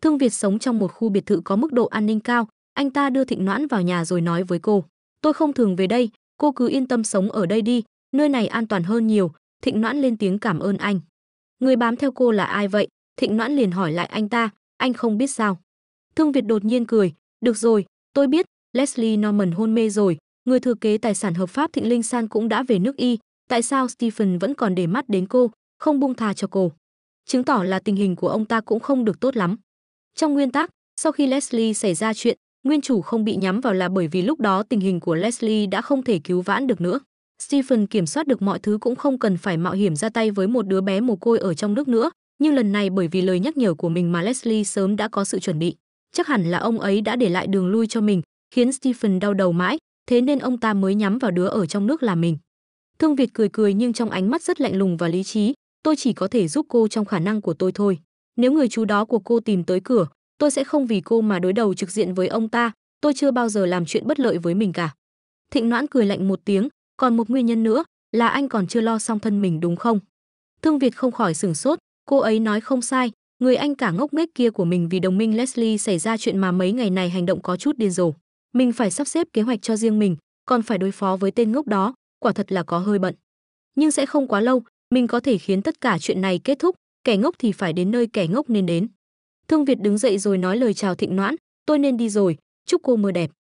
Thương Việt sống trong một khu biệt thự có mức độ an ninh cao, anh ta đưa Thịnh Noãn vào nhà rồi nói với cô, "Tôi không thường về đây, cô cứ yên tâm sống ở đây đi, nơi này an toàn hơn nhiều." Thịnh Noãn lên tiếng cảm ơn anh. Người bám theo cô là ai vậy? Thịnh Noãn liền hỏi lại anh ta, anh không biết sao. Thương Việt đột nhiên cười, "Được rồi, tôi biết, Leslie Norman hôn mê rồi, người thừa kế tài sản hợp pháp Thịnh Linh San cũng đã về nước Y, tại sao Stephen vẫn còn để mắt đến cô, không buông tha cho cô?" Chứng tỏ là tình hình của ông ta cũng không được tốt lắm. Trong nguyên tắc, sau khi Leslie xảy ra chuyện, nguyên chủ không bị nhắm vào là bởi vì lúc đó tình hình của Leslie đã không thể cứu vãn được nữa. Stephen kiểm soát được mọi thứ cũng không cần phải mạo hiểm ra tay với một đứa bé mồ côi ở trong nước nữa, nhưng lần này bởi vì lời nhắc nhở của mình mà Leslie sớm đã có sự chuẩn bị chắc hẳn là ông ấy đã để lại đường lui cho mình, khiến Stephen đau đầu mãi, thế nên ông ta mới nhắm vào đứa ở trong nước là mình. Thương Việt cười cười nhưng trong ánh mắt rất lạnh lùng và lý trí, tôi chỉ có thể giúp cô trong khả năng của tôi thôi. Nếu người chú đó của cô tìm tới cửa, tôi sẽ không vì cô mà đối đầu trực diện với ông ta, tôi chưa bao giờ làm chuyện bất lợi với mình cả. Thịnh Noãn cười lạnh một tiếng, còn một nguyên nhân nữa là anh còn chưa lo xong thân mình đúng không? Thương Việt không khỏi sửng sốt, cô ấy nói không sai, Người anh cả ngốc nghếch kia của mình vì đồng minh Leslie xảy ra chuyện mà mấy ngày này hành động có chút điên rồ. Mình phải sắp xếp kế hoạch cho riêng mình, còn phải đối phó với tên ngốc đó, quả thật là có hơi bận. Nhưng sẽ không quá lâu, mình có thể khiến tất cả chuyện này kết thúc, kẻ ngốc thì phải đến nơi kẻ ngốc nên đến. Thương Việt đứng dậy rồi nói lời chào thịnh noãn, tôi nên đi rồi, chúc cô mưa đẹp.